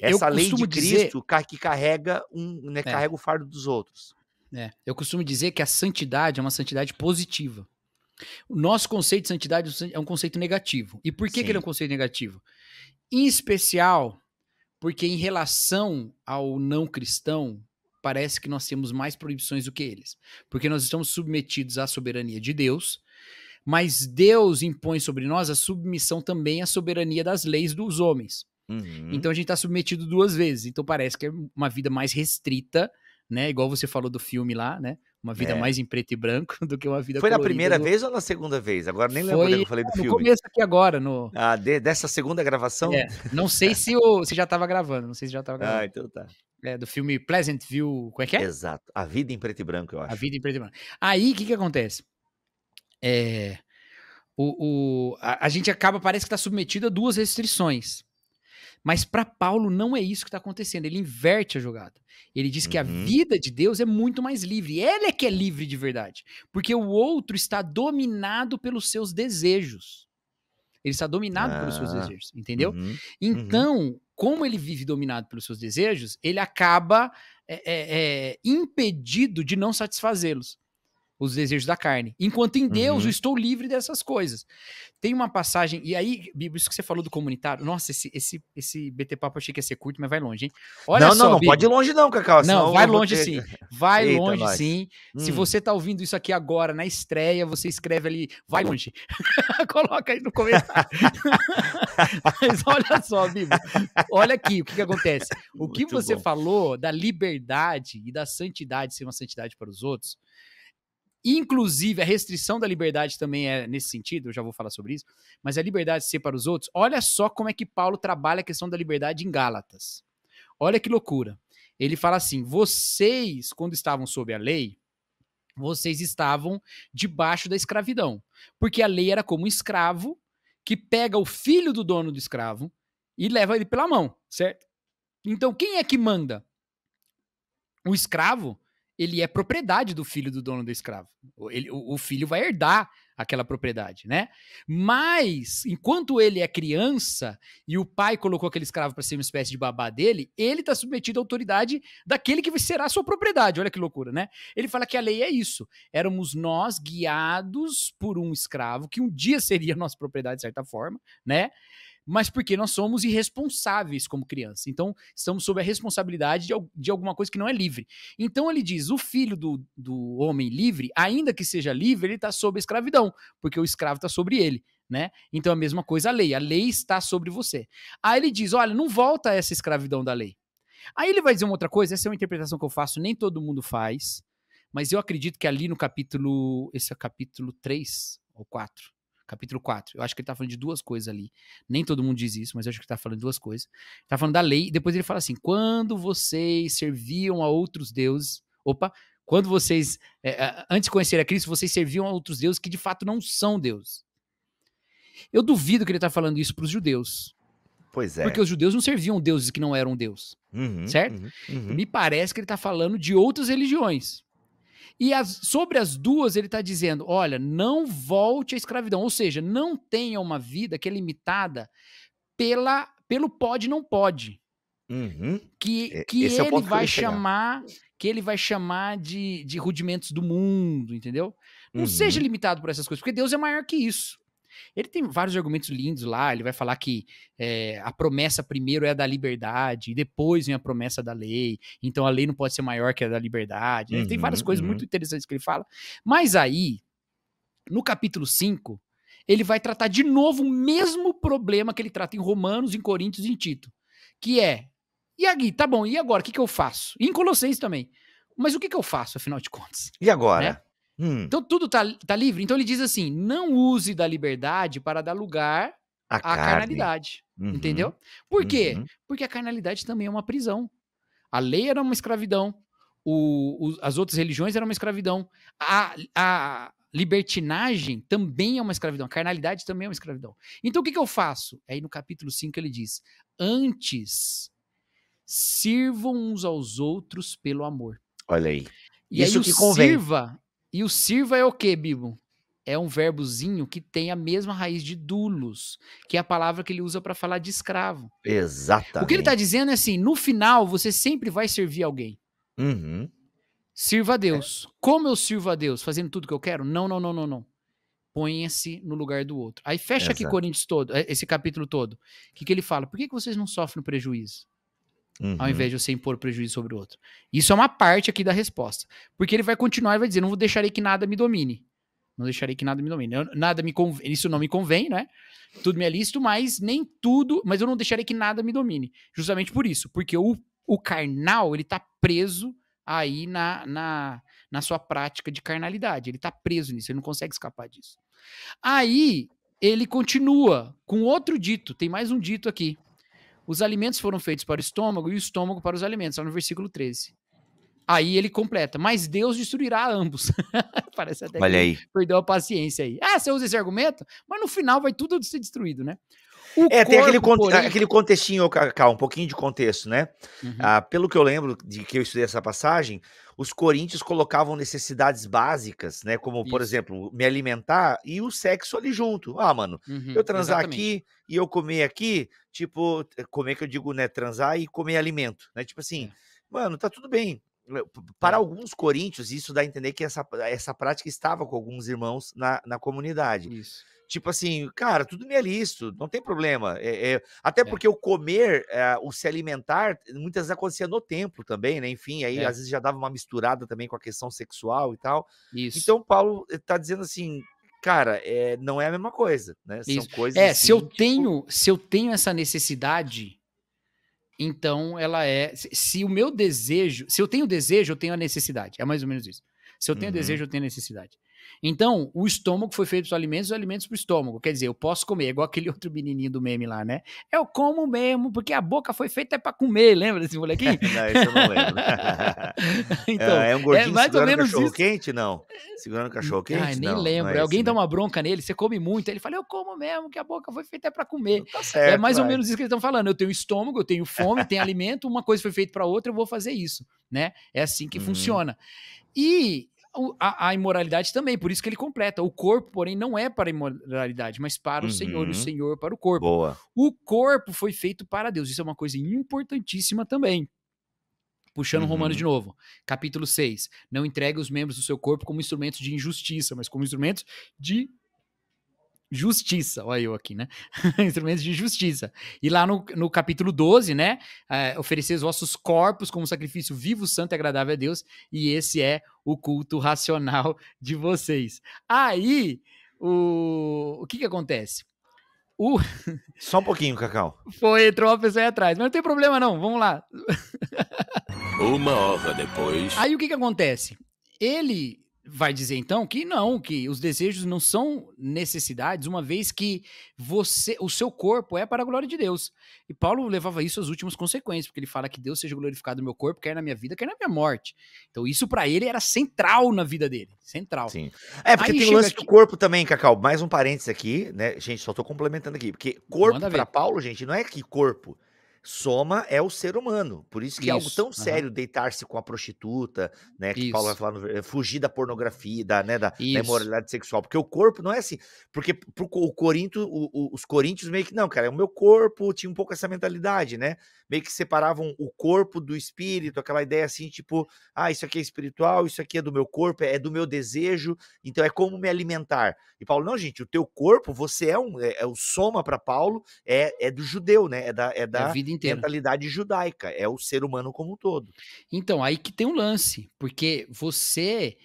essa lei de Cristo dizer... que carrega um, né, é. carrega o fardo dos outros. É, eu costumo dizer que a santidade é uma santidade positiva. O nosso conceito de santidade é um é conceito negativo. E por que, que ele é um conceito negativo? Em especial, porque em relação ao não cristão, parece que nós temos mais proibições do que eles. Porque nós estamos submetidos à soberania de Deus, mas Deus impõe sobre nós a submissão também à soberania das leis dos homens. Uhum. Então a gente está submetido duas vezes. Então parece que é uma vida mais restrita né? Igual você falou do filme lá, né? Uma vida é. mais em preto e branco do que uma vida Foi na primeira no... vez ou na segunda vez? Agora nem lembro Foi... quando é eu falei do filme. filme. No começo aqui agora, no... Ah, de, dessa segunda gravação? É, não sei se, o, se já estava gravando, não sei se já estava gravando. Ah, então tá. É, do filme Pleasant View, como é que é? Exato, A Vida em Preto e Branco, eu acho. A Vida em Preto e Branco. Aí, o que que acontece? É... O, o, a, a gente acaba, parece que está submetido a duas restrições. Mas para Paulo não é isso que está acontecendo. Ele inverte a jogada. Ele diz uhum. que a uhum. vida de Deus é muito mais livre. Ele é que é livre de verdade, porque o outro está dominado pelos seus desejos. Ele está dominado ah. pelos seus ah, desejos, entendeu? Uhum. Então, uhum. como ele vive dominado pelos seus desejos, ele acaba é, é, é impedido de não satisfazê-los os desejos da carne. Enquanto em Deus uhum. eu estou livre dessas coisas. Tem uma passagem, e aí, Bíblia, isso que você falou do comunitário, nossa, esse, esse, esse BT Papo achei que ia ser curto, mas vai longe, hein? Olha não, só, não, não Bíblia. pode ir longe não, Cacau. Não, vai longe ter... sim. Vai Eita, longe nós. sim. Hum. Se você está ouvindo isso aqui agora, na estreia, você escreve ali, vai longe. Coloca aí no comentário. mas olha só, Bíblia, olha aqui o que, que acontece. O que Muito você bom. falou da liberdade e da santidade ser uma santidade para os outros, Inclusive, a restrição da liberdade também é nesse sentido, eu já vou falar sobre isso, mas a liberdade de ser para os outros, olha só como é que Paulo trabalha a questão da liberdade em Gálatas. Olha que loucura. Ele fala assim: vocês, quando estavam sob a lei, vocês estavam debaixo da escravidão. Porque a lei era como um escravo que pega o filho do dono do escravo e leva ele pela mão, certo? Então, quem é que manda? O escravo ele é propriedade do filho do dono do escravo. Ele, o, o filho vai herdar aquela propriedade, né? Mas enquanto ele é criança e o pai colocou aquele escravo para ser uma espécie de babá dele, ele está submetido à autoridade daquele que será sua propriedade. Olha que loucura, né? Ele fala que a lei é isso. Éramos nós guiados por um escravo que um dia seria nossa propriedade de certa forma, né? mas porque nós somos irresponsáveis como criança. Então, estamos sob a responsabilidade de, de alguma coisa que não é livre. Então, ele diz: o filho do, do homem livre, ainda que seja livre, ele está sob a escravidão, porque o escravo está sobre ele. Né? Então, a mesma coisa a lei. A lei está sobre você. Aí ele diz: olha, não volta essa escravidão da lei. Aí ele vai dizer uma outra coisa, essa é uma interpretação que eu faço, nem todo mundo faz, mas eu acredito que ali no capítulo, esse é o capítulo 3 ou 4, capítulo 4. Eu acho que ele está falando de duas coisas ali. Nem todo mundo diz isso, mas eu acho que ele está falando de duas coisas. Está falando da lei, e depois ele fala assim: quando vocês serviam a outros deuses. Opa, quando vocês, é, antes de conhecer a Cristo, vocês serviam a outros deuses que de fato não são deuses. Eu duvido que ele está falando isso para os judeus. Pois é. Porque os judeus não serviam deuses que não eram Deus. Uhum, certo? Uhum, uhum. Me parece que ele está falando de outras religiões. E as, sobre as duas, ele está dizendo: olha, não volte à escravidão. Ou seja, não tenha uma vida que é limitada pela, pelo pode não pode. Uhum. Que, é, que Esse é ele é vai que chamar que ele vai chamar de, de rudimentos do mundo, entendeu? Não uhum. seja limitado por essas coisas, porque Deus é maior que isso. Ele tem vários argumentos lindos lá, ele vai falar que é, a promessa primeiro é a da liberdade, e depois vem a promessa da lei, então a lei não pode ser maior que a da liberdade. Uhum, tem várias uhum, coisas uhum. muito interessantes que ele fala. Mas aí, no capítulo 5, ele vai tratar de novo o mesmo problema que ele trata em Romanos, em Coríntios e em Tito, que é, e aqui, tá bom, e agora, o que, que eu faço? E em Colossenses também. Mas o que, que eu faço, afinal de contas? E agora? Né? Hum. Então tudo está tá livre. Então ele diz assim: não use da liberdade para dar lugar a à carne. carnalidade. Uhum. Entendeu? Por quê? Uhum. Porque a carnalidade também é uma prisão. A lei era uma escravidão. O, o, as outras religiões eram uma escravidão. A, a, libertinagem também é uma escravidão. A carnalidade também é uma escravidão. Então o que, que eu faço? Aí no capítulo 5 ele diz: Antes sirvam uns aos outros pelo amor. Olha aí. E Isso aí, que o convém. sirva e o sirva é o quê, Bibo? É um verbozinho que tem a mesma raiz de dulos, que é a palavra que ele usa para falar de escravo. Exatamente. O que ele está dizendo é assim: no final você sempre vai servir alguém. Uhum. Sirva a é. Deus. É. Como eu sirvo a Deus? Fazendo tudo que eu quero? Não, não, não, não, não. Ponha-se no lugar do outro. Aí fecha Exato. aqui Coríntios todo, eh, esse capítulo todo. O que, que ele fala? Por que, que vocês não sofrem prejuízo? Uhum. Ao invés de você impor prejuízo sobre o outro. Isso é uma parte aqui da resposta. Porque ele vai continuar e vai dizer: não deixarei que nada me domine. Não deixarei que nada me domine. Eu, nada me isso não me convém, né? Tudo me é lícito, mas nem tudo. Mas eu não deixarei que nada me domine. Justamente por isso. Porque o, o carnal, ele tá preso aí na, na, na sua prática de carnalidade. Ele tá preso nisso, ele não consegue escapar disso. Aí ele continua com outro dito, tem mais um dito aqui. Os alimentos foram feitos para o estômago e o estômago para os alimentos, lá no versículo 13. Aí ele completa, mas Deus destruirá ambos. Parece até Olha que aí. perdeu a paciência aí. Ah, você usa esse argumento? Mas no final vai tudo ser destruído, né? O é, corpo, tem aquele, porém... aquele contextinho, Cacá, um pouquinho de contexto, né? Uhum. Ah, pelo que eu lembro de que eu estudei essa passagem, os coríntios colocavam necessidades básicas, né? Como, Isso. por exemplo, me alimentar e o sexo ali junto. Ah, mano, uhum, eu transar exatamente. aqui e eu comer aqui, tipo, comer que eu digo, né? Transar e comer alimento, né? Tipo assim, é. mano, tá tudo bem. Para é. alguns coríntios, isso dá a entender que essa, essa prática estava com alguns irmãos na, na comunidade. Isso. Tipo assim, cara, tudo me é listo, não tem problema. É, é, até é. porque o comer, eh, o se alimentar, muitas vezes acontecia no templo também, né? Enfim, aí é. às vezes já dava uma misturada também com a questão sexual e tal. Isso. Então, Paulo está eh, dizendo assim, cara, é, não é a mesma coisa, né? Isso. São coisas. É, assim, se eu assim, tipo... tenho, se eu tenho essa necessidade, então ela é. Se, se o meu desejo, se eu tenho desejo, eu tenho a necessidade. É mais ou menos isso. Se eu tenho uhum. desejo, eu tenho necessidade. Então, o estômago foi feito para os alimentos, os alimentos para o estômago. Quer dizer, eu posso comer, é igual aquele outro menininho do meme lá, né? Eu como mesmo, porque a boca foi feita é para comer, lembra desse molequinho? não, isso eu não lembro. É, então, é, é um gordinho é mais segurando ou menos cachorro isso. quente, não? Segurando cachorro quente, Ai, nem não, lembro. Não é Alguém dá né? uma bronca nele, você come muito, ele fala, eu como mesmo, que a boca foi feita é para comer. Tá certo, é mais vai. ou menos isso que eles estão falando. Eu tenho estômago, eu tenho fome, tenho alimento, uma coisa foi feita para outra, eu vou fazer isso, né? É assim que hum. funciona. E a, a, imoralidade também, por isso que ele completa. O corpo, porém, não é para a imoralidade, mas para uhum. o Senhor, o uhum. Senhor para o corpo. Boa. O corpo foi feito para Deus. Isso é uma coisa importantíssima também. Puxando uhum. Romano de novo, capítulo 6. Não entregue os membros do seu corpo como instrumentos de injustiça, mas como instrumentos de justiça, olha eu aqui, né? Instrumentos de justiça. E lá no, no capítulo 12, né? É, oferecer os vossos corpos como sacrifício vivo, santo e agradável a Deus, e esse é o culto racional de vocês. Aí, o, o que que acontece? O... Só um pouquinho, Cacau. Foi, entrou uma pessoa aí atrás. Mas não tem problema, não. Vamos lá. Uma hora depois. Aí o que que acontece? Ele vai dizer então que não, que os desejos não são necessidades, uma vez que você, o seu corpo é para a glória de Deus. E Paulo levava isso às últimas consequências, porque ele fala que Deus seja glorificado no meu corpo, quer na minha vida, quer na minha morte. Então isso para ele era central na vida dele, central. Sim. É, porque Aí tem o lance aqui... do corpo também, Cacau, mais um parênteses aqui, né? Gente, só estou complementando aqui, porque corpo para Paulo, gente, não é que corpo Soma é o ser humano. Por isso que isso, é algo tão uhum. sério deitar-se com a prostituta, né? Que isso. Paulo vai falar, no, eh, fugir da pornografia, da, né, da, da, imoralidade sexual. Porque o corpo não é assim. Porque pro, o Corinto, o, o, os coríntios meio que, não, cara, é o meu corpo, tinha um pouco essa mentalidade, né? Meio que separavam o corpo do espírito, aquela ideia assim, tipo, ah, isso aqui é espiritual, isso aqui é do meu corpo, é, é do meu desejo, então é como me alimentar. E Paulo, não, gente, o teu corpo, você é um. É, é o soma para Paulo, é, é do judeu, né? É da. É, é da é vida vida inteira. Mentalidade judaica, é o ser humano como um todo. Então, aí que tem um lance, porque você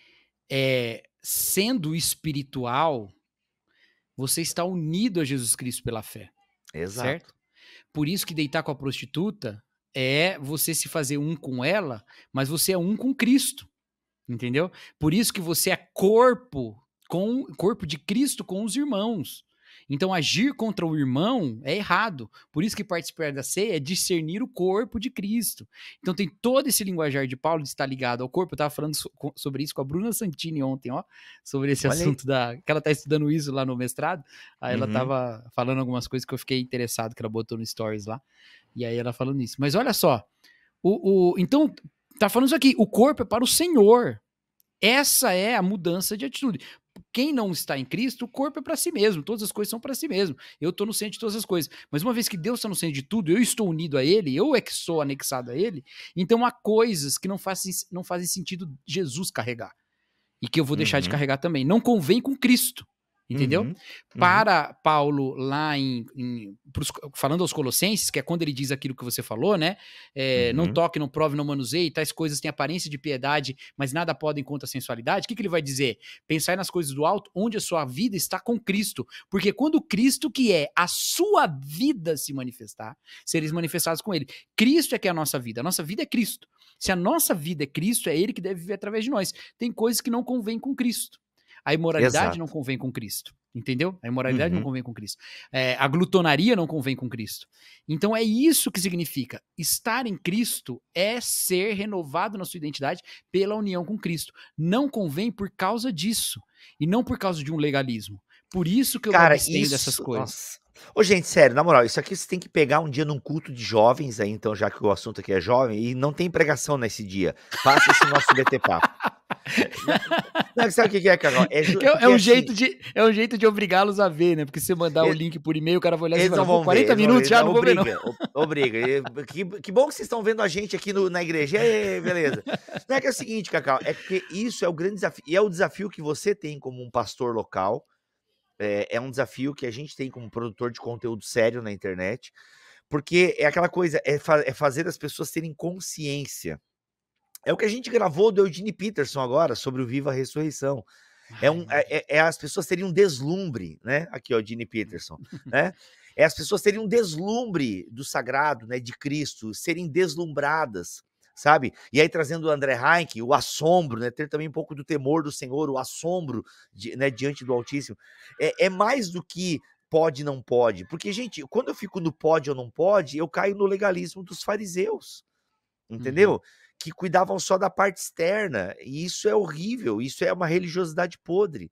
é, sendo espiritual, você está unido a Jesus Cristo pela fé. Exato. Certo? Por isso que deitar com a prostituta é você se fazer um com ela, mas você é um com Cristo. Entendeu? Por isso que você é corpo com corpo de Cristo com os irmãos. Então, agir contra o irmão é errado. Por isso que participar da ceia é discernir o corpo de Cristo. Então, tem todo esse linguajar de Paulo de estar ligado ao corpo. Eu estava falando so sobre isso com a Bruna Santini ontem, ó, sobre esse Olha assunto aí. da. que ela está estudando isso lá no mestrado. Aí ela estava uhum. falando algumas coisas que eu fiquei interessado, que ela botou no Stories lá. E aí ela falando isso. Mas olha só. O, o, então, tá falando isso aqui. O corpo é para o Senhor. Essa é a mudança de atitude. Quem não está em Cristo, o corpo é para si mesmo, todas as coisas são para si mesmo. Eu estou no centro de todas as coisas. Mas uma vez que Deus está no centro de tudo, eu estou unido a Ele, eu é que sou anexado a Ele, então há coisas que não fazem, não fazem sentido Jesus carregar. E que eu vou deixar uhum. de carregar também. Não convém com Cristo. Entendeu? Uhum, uhum, Para Paulo, lá em. em pros, falando aos Colossenses, que é quando ele diz aquilo que você falou, né? É, uhum. Não toque, não prove, não manuseie, tais coisas têm aparência de piedade, mas nada podem contra a sensualidade. O que, que ele vai dizer? Pensar nas coisas do alto, onde a sua vida está com Cristo. Porque quando Cristo, que é a sua vida, se manifestar, seres manifestados com Ele. Cristo é que é a nossa vida. A nossa vida é Cristo. Se a nossa vida é Cristo, é Ele que deve viver através de nós. Tem coisas que não convêm com Cristo. A imoralidade Exato. não convém com Cristo. Entendeu? A imoralidade uhum. não convém com Cristo. É, a glutonaria não convém com Cristo. Então é isso que significa. Estar em Cristo é ser renovado na sua identidade pela união com Cristo. Não convém por causa disso. E não por causa de um legalismo. Por isso que eu Cara, isso, dessas coisas. Nossa. Ô, gente, sério, na moral, isso aqui você tem que pegar um dia num culto de jovens aí, então, já que o assunto aqui é jovem, e não tem pregação nesse dia. Faça esse nosso BT Papo. Não, é sabe o que é, Carol? É, é, é um assim, jeito de, é um jeito de obrigá-los a ver, né? Porque se mandar eles... o link por e-mail, o cara vai olhar eles e vai falar, 40 ver, minutos já, não, vou obriga, ver não. Obriga. Que, que bom que vocês estão vendo a gente aqui no, na igreja. É, beleza. Não é que é o seguinte, Cacau, é porque isso é o grande desafio, e é o desafio que você tem como um pastor local, é, é um desafio que a gente tem como produtor de conteúdo sério na internet, porque é aquela coisa, é, fa é fazer as pessoas terem consciência é o que a gente gravou do Eugene Peterson agora sobre o Viva a Ressurreição. É um, é, é, é, as pessoas teriam um deslumbre, né? Aqui, ó, Eugene Peterson, né? É as pessoas terem um deslumbre do sagrado, né? De Cristo, serem deslumbradas, sabe? E aí trazendo o André Heinck, o assombro, né? Ter também um pouco do temor do Senhor, o assombro, de, né? Diante do Altíssimo. É, é mais do que pode, não pode. Porque, gente, quando eu fico no pode ou não pode, eu caio no legalismo dos fariseus, uhum. entendeu? Uhum que cuidavam só da parte externa. E isso é horrível, isso é uma religiosidade podre.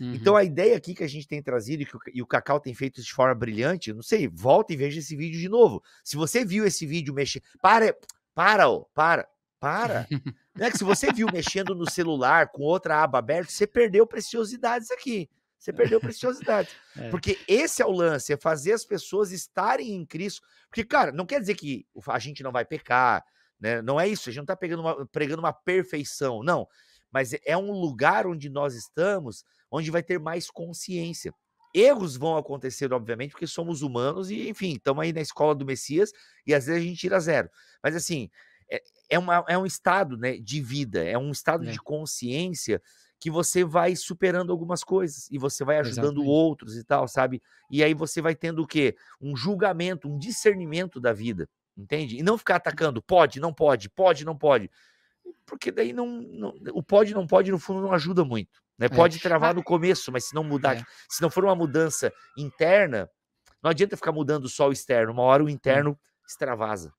Então, uhum. Então a ideia aqui que a gente tem trazido e, que o, Cacau tem feito de forma brilhante, não sei, volta e veja esse vídeo de novo. Se você viu esse vídeo mexer, para, para, oh, para, para. é Que se você viu mexendo no celular com outra aba aberta, você perdeu preciosidades aqui. Você perdeu preciosidades. é. Porque esse é o lance, é fazer as pessoas estarem em Cristo. Porque, cara, não quer dizer que a gente não vai pecar, né? Não é isso, a gente não está uma, pregando uma perfeição, não. Mas é um lugar onde nós estamos, onde vai ter mais consciência. Erros vão acontecer, obviamente, porque somos humanos e, enfim, estamos aí na escola do Messias e às vezes a gente tira zero. Mas assim, é, é, uma, é um estado né, de vida, é um estado é. de consciência que você vai superando algumas coisas e você vai ajudando Exatamente. outros e tal, sabe? E aí você vai tendo o quê? Um julgamento, um discernimento da vida. Entende? E não ficar atacando, pode, não pode, pode, não pode. Porque daí não, não o pode, não pode, no fundo, não ajuda muito. Né? É, pode é. travar no começo, mas se não mudar, é. se não for uma mudança interna, não adianta ficar mudando só o externo. Uma hora o interno extravasa.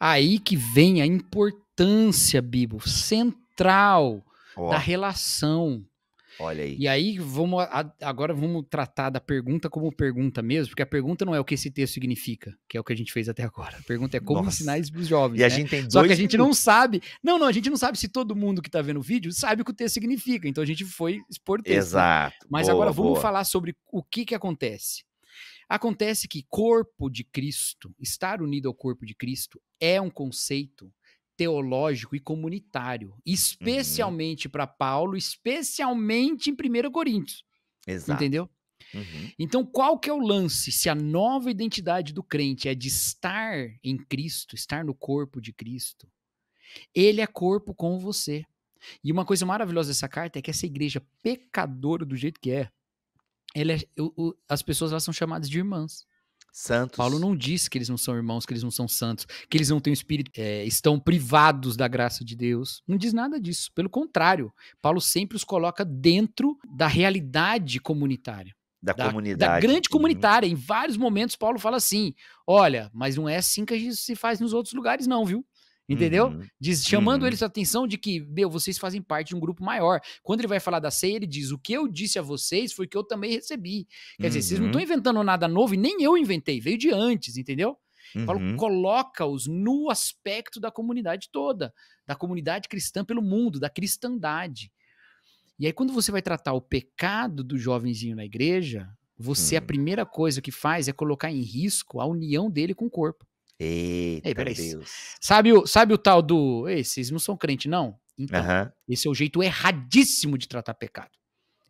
Aí que vem a importância, Bibo, central oh. da relação Olha aí. E aí vamos a, agora vamos tratar da pergunta como pergunta mesmo, porque a pergunta não é o que esse texto significa, que é o que a gente fez até agora. A pergunta é como ensinar isso para os jovens. E né? a gente tem dois Só que a gente minutos. não sabe. Não, não, a gente não sabe se todo mundo que está vendo o vídeo sabe o que o texto significa. Então a gente foi expor o texto. Né? Exato. Né? Mas boa, agora vamos boa. falar sobre o que que acontece. Acontece que corpo de Cristo, estar unido ao corpo de Cristo, é um conceito teológico e comunitário, uhum. especialmente uhum. para Paulo, especialmente em 1 Coríntios. Exato. Entendeu? Uhum. Então, qual que é o lance? Se a nova identidade do crente é de estar em Cristo, estar no corpo de Cristo, ele é corpo com você. E uma coisa maravilhosa dessa carta é que essa igreja pecadora do jeito que é, ela é, as pessoas elas são chamadas de irmãs. Santos. Paulo não diz que eles não são irmãos, que eles não são santos, que eles não têm o espírito, é, estão privados da graça de Deus. Não diz nada disso. Pelo contrário, Paulo sempre os coloca dentro da realidade comunitária. Da, da comunidade. Da grande uhum. comunitária. Em vários momentos, Paulo fala assim: olha, mas não é assim que a gente se faz nos outros lugares, não, viu? Entendeu? Uhum. Diz, chamando uhum. eles a atenção de que, meu, vocês fazem parte de um grupo maior. Quando ele vai falar da ceia, ele diz: O que eu disse a vocês foi que eu também recebi. Quer uhum. dizer, vocês não estão uhum. inventando nada novo e nem eu inventei, veio de antes, entendeu? Uhum. Coloca-os no aspecto da comunidade toda, da comunidade cristã pelo mundo, da cristandade. E aí, quando você vai tratar o pecado do jovenzinho na igreja, você, uhum. a hum. primeira coisa que faz é colocar em risco a união dele com o corpo. Eita, Ei, peraí. Deus. Sabe o, sabe o tal do. Ei, vocês não são crente, não? Então, esse é o jeito erradíssimo de tratar pecado.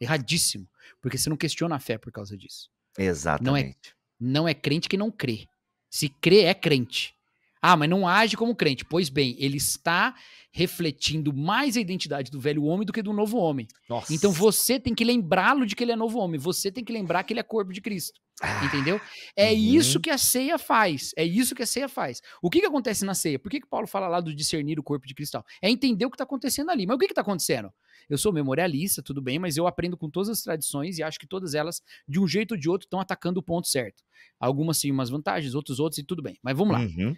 Erradíssimo. Porque você não questiona a fé por causa disso. Exatamente. Não é, não é crente que não crê. Se crê, é crente. Ah, mas não age como crente. Pois bem, ele está refletindo mais a identidade do velho homem do que do novo homem. Então Nossa. Então você tem que lembrá-lo de que ele é novo homem. Você tem que lembrar que ele é corpo de Cristo. Ah, Entendeu? É uhum. isso que a ceia faz. É isso que a ceia faz. O que, que acontece na ceia? Por que, que Paulo fala lá do discernir o corpo de cristal? É entender o que está acontecendo ali. Mas o que está acontecendo? Eu sou memorialista, tudo bem, mas eu aprendo com todas as tradições e acho que todas elas, de um jeito ou de outro, estão atacando o ponto certo. Algumas sim, umas vantagens, outros outros e tudo bem. Mas vamos lá. Uhum.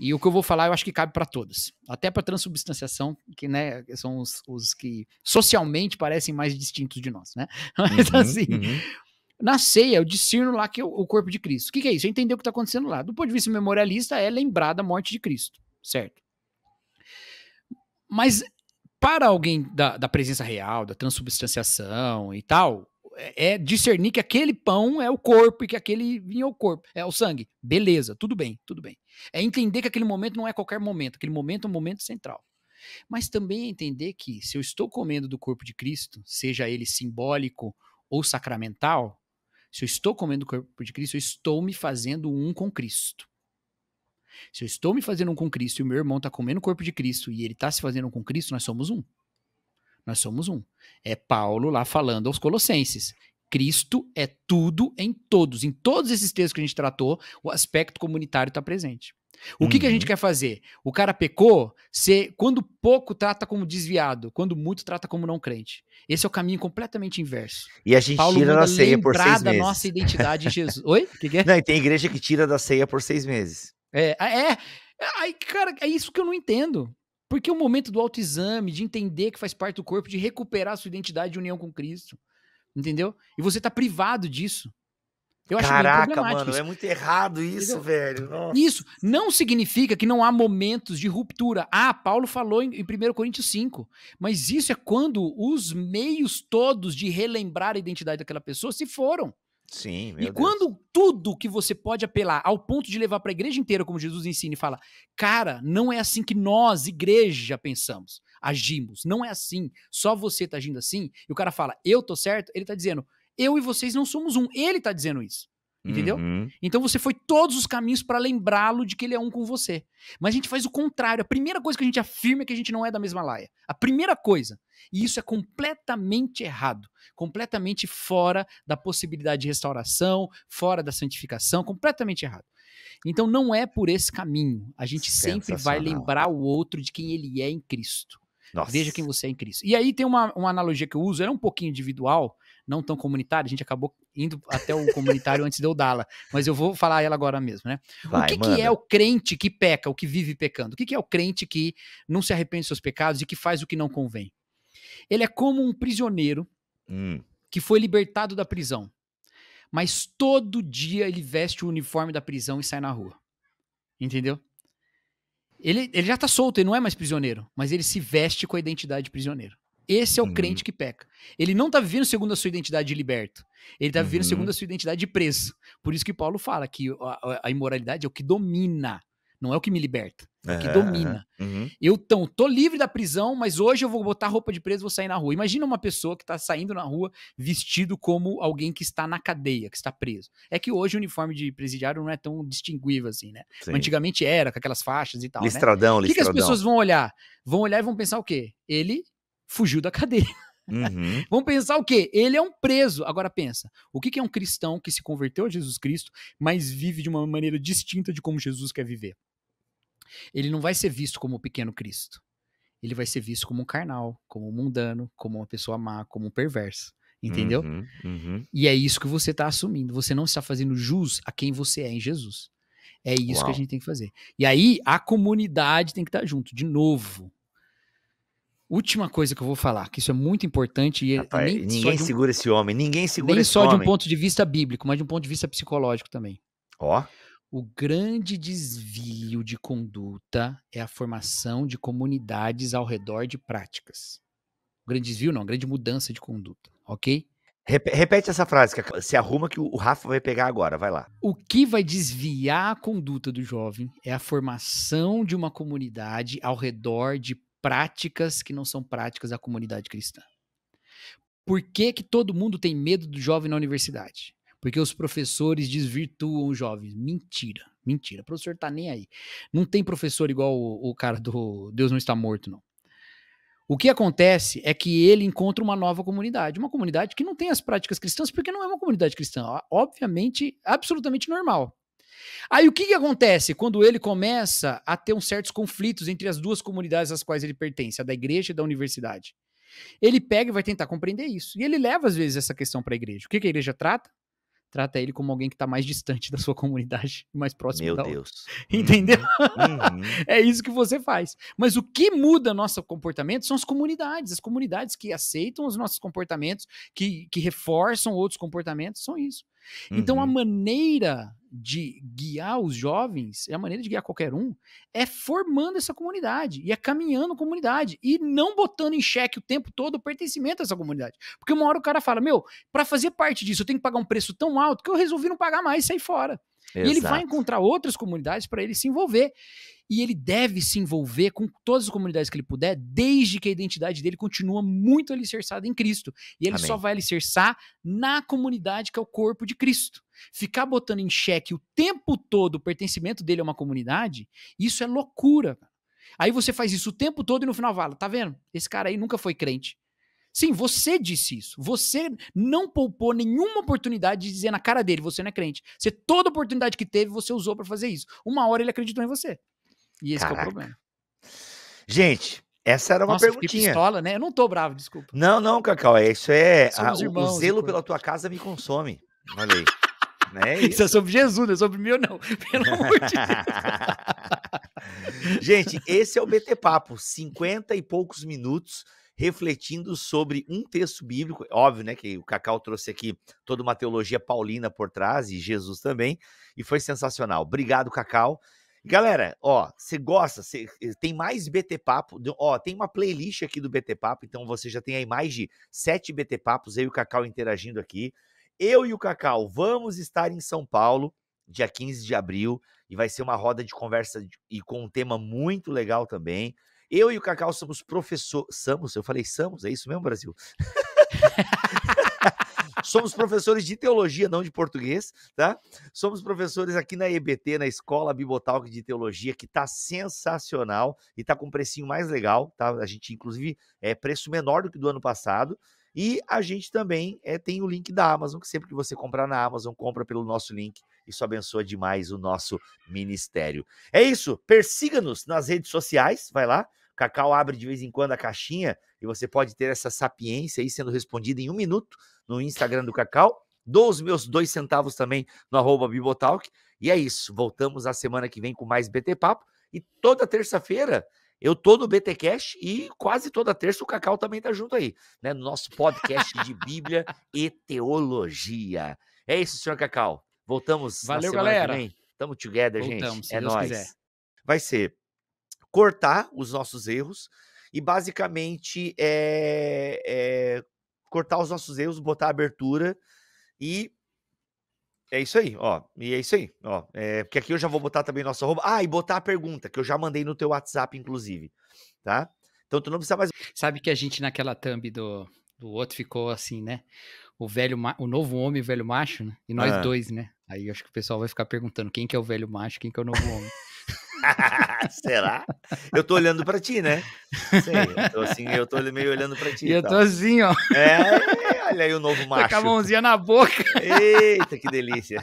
E o que eu vou falar, eu acho que cabe para todas. Até para transubstanciação, que né, são os, os, que socialmente parecem mais distintos de nós, né? Mas uhum, assim, uhum. Na ceia, eu discerno lá que é o corpo de Cristo. O que, que é isso? entender o que está acontecendo lá. Do ponto de vista memorialista, é lembrar da morte de Cristo, certo? Mas para alguém da, da presença real, da transubstanciação e tal, é, é discernir que aquele pão é o corpo e que aquele vinho é o corpo, é o sangue. Beleza, tudo bem, tudo bem. É entender que aquele momento não é qualquer momento, aquele momento é um momento central. Mas também é entender que se eu estou comendo do corpo de Cristo, seja ele simbólico ou sacramental, se eu estou comendo o corpo de Cristo, eu estou me fazendo um com Cristo. Se eu estou me fazendo um com Cristo e o meu irmão está comendo o corpo de Cristo e ele está se fazendo um com Cristo, nós somos um. Nós somos um. É Paulo lá falando aos Colossenses. Cristo é tudo em todos. Em todos esses textos que a gente tratou, o aspecto comunitário está presente. O uhum. que, que a gente uhum. quer fazer? O cara pecou, você, quando pouco trata como desviado, quando muito trata como não crente. Esse é o caminho completamente inverso. E a gente Paulo tira da ceia por seis meses. da nossa identidade em Jesus. Oi? Que que é? Não, e tem igreja que tira da ceia por seis meses. É, é. é. Aí, cara, é isso que eu não entendo. Porque o momento do autoexame, de entender que faz parte do corpo, de recuperar a sua identidade de união com Cristo. Entendeu? E você está privado disso. Eu acho Caraca, mano, isso. é muito errado isso, Entendeu? velho. Nossa. Isso não significa que não há momentos de ruptura. Ah, Paulo falou em, em 1 Coríntios 5. Mas isso é quando os meios todos de relembrar a identidade daquela pessoa se foram. Sim, meu E Deus. quando tudo que você pode apelar ao ponto de levar para a igreja inteira, como Jesus ensina, e fala: "Cara, não é assim que nós, igreja, pensamos, agimos. Não é assim. Só você tá agindo assim". E o cara fala: "Eu tô certo". Ele tá dizendo: eu e vocês não somos um. Ele tá dizendo isso. Entendeu? Uhum. Então você foi todos os caminhos para lembrá-lo de que ele é um com você. Mas a gente faz o contrário. A primeira coisa que a gente afirma é que a gente não é da mesma laia. A primeira coisa. E isso é completamente errado. Completamente fora da possibilidade de restauração, fora da santificação, completamente errado. Então não é por esse caminho. A gente sempre vai lembrar o outro de quem ele é em Cristo. Nossa. Veja quem você é em Cristo. E aí tem uma, uma analogia que eu uso, ela é um pouquinho individual, não tão comunitária, a gente acabou indo até o comunitário antes de eu dá-la, mas eu vou falar ela agora mesmo, né? Vai, o que, que, é o crente que peca, o que vive pecando? O que, que é o crente que não se arrepende dos seus pecados e que faz o que não convém? Ele é como um prisioneiro hum. que foi libertado da prisão, mas todo dia ele veste o uniforme da prisão e sai na rua. Entendeu? Ele, ele já tá solto, ele não é mais prisioneiro, mas ele se veste com a identidade de prisioneiro. Esse é o uhum. crente que peca. Ele não está vivendo segundo a sua identidade de liberto. Ele está vivendo uhum. segundo a sua identidade de preso. Por isso que Paulo fala que a, a imoralidade é o que domina, não é o que me liberta. É o que é, domina. Uhum. Eu tão, tô livre da prisão, mas hoje eu vou botar roupa de preso e vou sair na rua. Imagina uma pessoa que está saindo na rua vestido como alguém que está na cadeia, que está preso. É que hoje o uniforme de presidiário não é tão distinguível assim, né? antigamente era, com aquelas faixas e tal. Listradão, né? listradão. O que, que as pessoas vão olhar? Vão olhar e vão pensar o quê? Ele fugiu da cadeia. Uhum. Vamos pensar o quê? Ele é um preso. Agora pensa, o que é um cristão que se converteu a Jesus Cristo, mas vive de uma maneira distinta de como Jesus quer viver? Ele não vai ser visto como o pequeno Cristo. Ele vai ser visto como um carnal, como um mundano, como uma pessoa má, como um perverso. Entendeu? Uhum, uhum. E é isso que você está assumindo. Você não está fazendo jus a quem você é em Jesus. É isso Uau. que a gente tem que fazer. E aí a comunidade tem que estar tá junto. De novo, Última coisa que eu vou falar, que isso é muito importante e é Rapaz, nem ninguém um, segura esse homem, ninguém segura nem esse só homem. de um ponto de vista bíblico, mas de um ponto de vista psicológico também. Ó. O grande desvio de conduta é a formação de comunidades ao redor de práticas. O grande desvio não, grande mudança de conduta, ok? Repete essa frase, que se arruma que o Rafa vai pegar agora, vai lá. O que vai desviar a conduta do jovem é a formação de uma comunidade ao redor de práticas que não são práticas da comunidade cristã. Por que, que todo mundo tem medo do jovem na universidade? Porque os professores desvirtuam os jovens. Mentira, mentira. O professor tá nem aí. Não tem professor igual o, o cara do Deus não está morto, não. O que acontece é que ele encontra uma nova comunidade, uma comunidade que não tem as práticas cristãs, porque não é uma comunidade cristã, obviamente, absolutamente normal. Aí o que, que acontece quando ele começa a ter uns certos conflitos entre as duas comunidades às quais ele pertence, a da igreja e da universidade? Ele pega e vai tentar compreender isso. E ele leva, às vezes, essa questão para a igreja. O que, que a igreja trata? trata ele como alguém que está mais distante da sua comunidade, mais próximo Meu da Deus. Outra. Entendeu? Uhum. é isso que você faz. Mas o que muda nosso comportamento são as comunidades. As comunidades que aceitam os nossos comportamentos, que, que reforçam outros comportamentos, são isso. Uhum. Então, a uhum. maneira de guiar os jovens, é a maneira de guiar qualquer um, é formando essa comunidade e é caminhando a comunidade e não botando em xeque o tempo todo o pertencimento a essa comunidade. Porque uma hora o cara fala: Meu, para fazer parte disso eu tenho que pagar um preço tão alto que eu resolvi não pagar mais e sair fora. Exato. E ele vai encontrar outras comunidades para ele se envolver. E ele deve se envolver com todas as comunidades que ele puder, desde que a identidade dele continua muito alicerçada em Cristo. E ele Amém. só vai alicerçar na comunidade que é o corpo de Cristo. Ficar botando em xeque o tempo todo o pertencimento dele a uma comunidade, isso é loucura. Aí você faz isso o tempo todo e no final fala: tá vendo? Esse cara aí nunca foi crente. Sim, você disse isso. Você não poupou nenhuma oportunidade de dizer na cara dele, você não é crente. Você toda oportunidade que teve, você usou para fazer isso. Uma hora ele acreditou em você. E esse é o problema. Gente, essa era uma Nossa, perguntinha. Pistola, né? Eu não tô bravo, desculpa. Não, não, Cacau, é isso é a, ah, irmãos, o zelo pela tua casa me consome. Olha aí. Né, é isso. É isso. é sobre Jesus, não é sobre mim ou não. Pelo amor de Deus. Gente, esse é o BT Papo, 50 e poucos minutos refletindo sobre um texto bíblico, é óbvio, né, que o Cacau trouxe aqui toda uma teologia paulina por trás e Jesus também, e foi sensacional. Obrigado, Cacau. Galera, ó, você gosta, cê, eh, tem mais BT Papo, ó, tem uma playlist aqui do BT Papo, então você já tem aí mais de sete BT Papos, eu e o Cacau interagindo aqui. Eu e o Cacau vamos estar em São Paulo, dia 15 de abril, e vai ser uma roda de conversa de, e com um tema muito legal também. Eu e o Cacau somos professor. Somos, eu falei somos, é isso mesmo, Brasil? Somos professores de teologia, não de português, tá? Somos professores aqui na EBT, na Escola Bibotalk de Teologia, que tá sensacional e tá com um precinho mais legal, tá? A gente, inclusive, é preço menor do que do ano passado. E a gente também é, tem o link da Amazon, que sempre que você comprar na Amazon, compra pelo nosso link. Isso abençoa demais o nosso ministério. É isso. Persiga-nos nas redes sociais. Vai lá. Cacau abre de vez em quando a caixinha e você pode ter essa sapiência aí sendo respondida em um minuto no Instagram do Cacau. Dou os meus dois centavos também no arroba Bibotalk. E é isso. Voltamos a semana que vem com mais BT Papo. E toda terça-feira eu tô no BTcast e quase toda terça o Cacau também tá junto aí, né? No nosso podcast de Bíblia e Teologia. É isso, senhor Cacau. Voltamos Valeu, galera. que vem. Tamo together, Voltamos, gente. É se é nós. nóis. Vai ser cortar os nossos erros e basicamente é, é cortar os nossos erros, botar abertura e é isso aí, ó. E é isso aí, ó. É, porque aqui eu já vou botar também nosso arroba. Ah, e botar a pergunta, que eu já mandei no teu WhatsApp, inclusive. Tá? Então tu não precisa mais. Sabe que a gente naquela thumb do, do outro ficou assim, né? O velho, o novo homem e o velho macho, né? E nós ah. dois, né? Aí eu acho que o pessoal vai ficar perguntando quem que é o velho macho, quem que é o novo homem. Será? Eu tô olhando pra ti, né? Sei, eu tô assim, eu tô meio olhando pra ti. E eu tô assim, ó. É, Olha aí o novo macho. Com a mãozinha na boca. Eita, que delícia.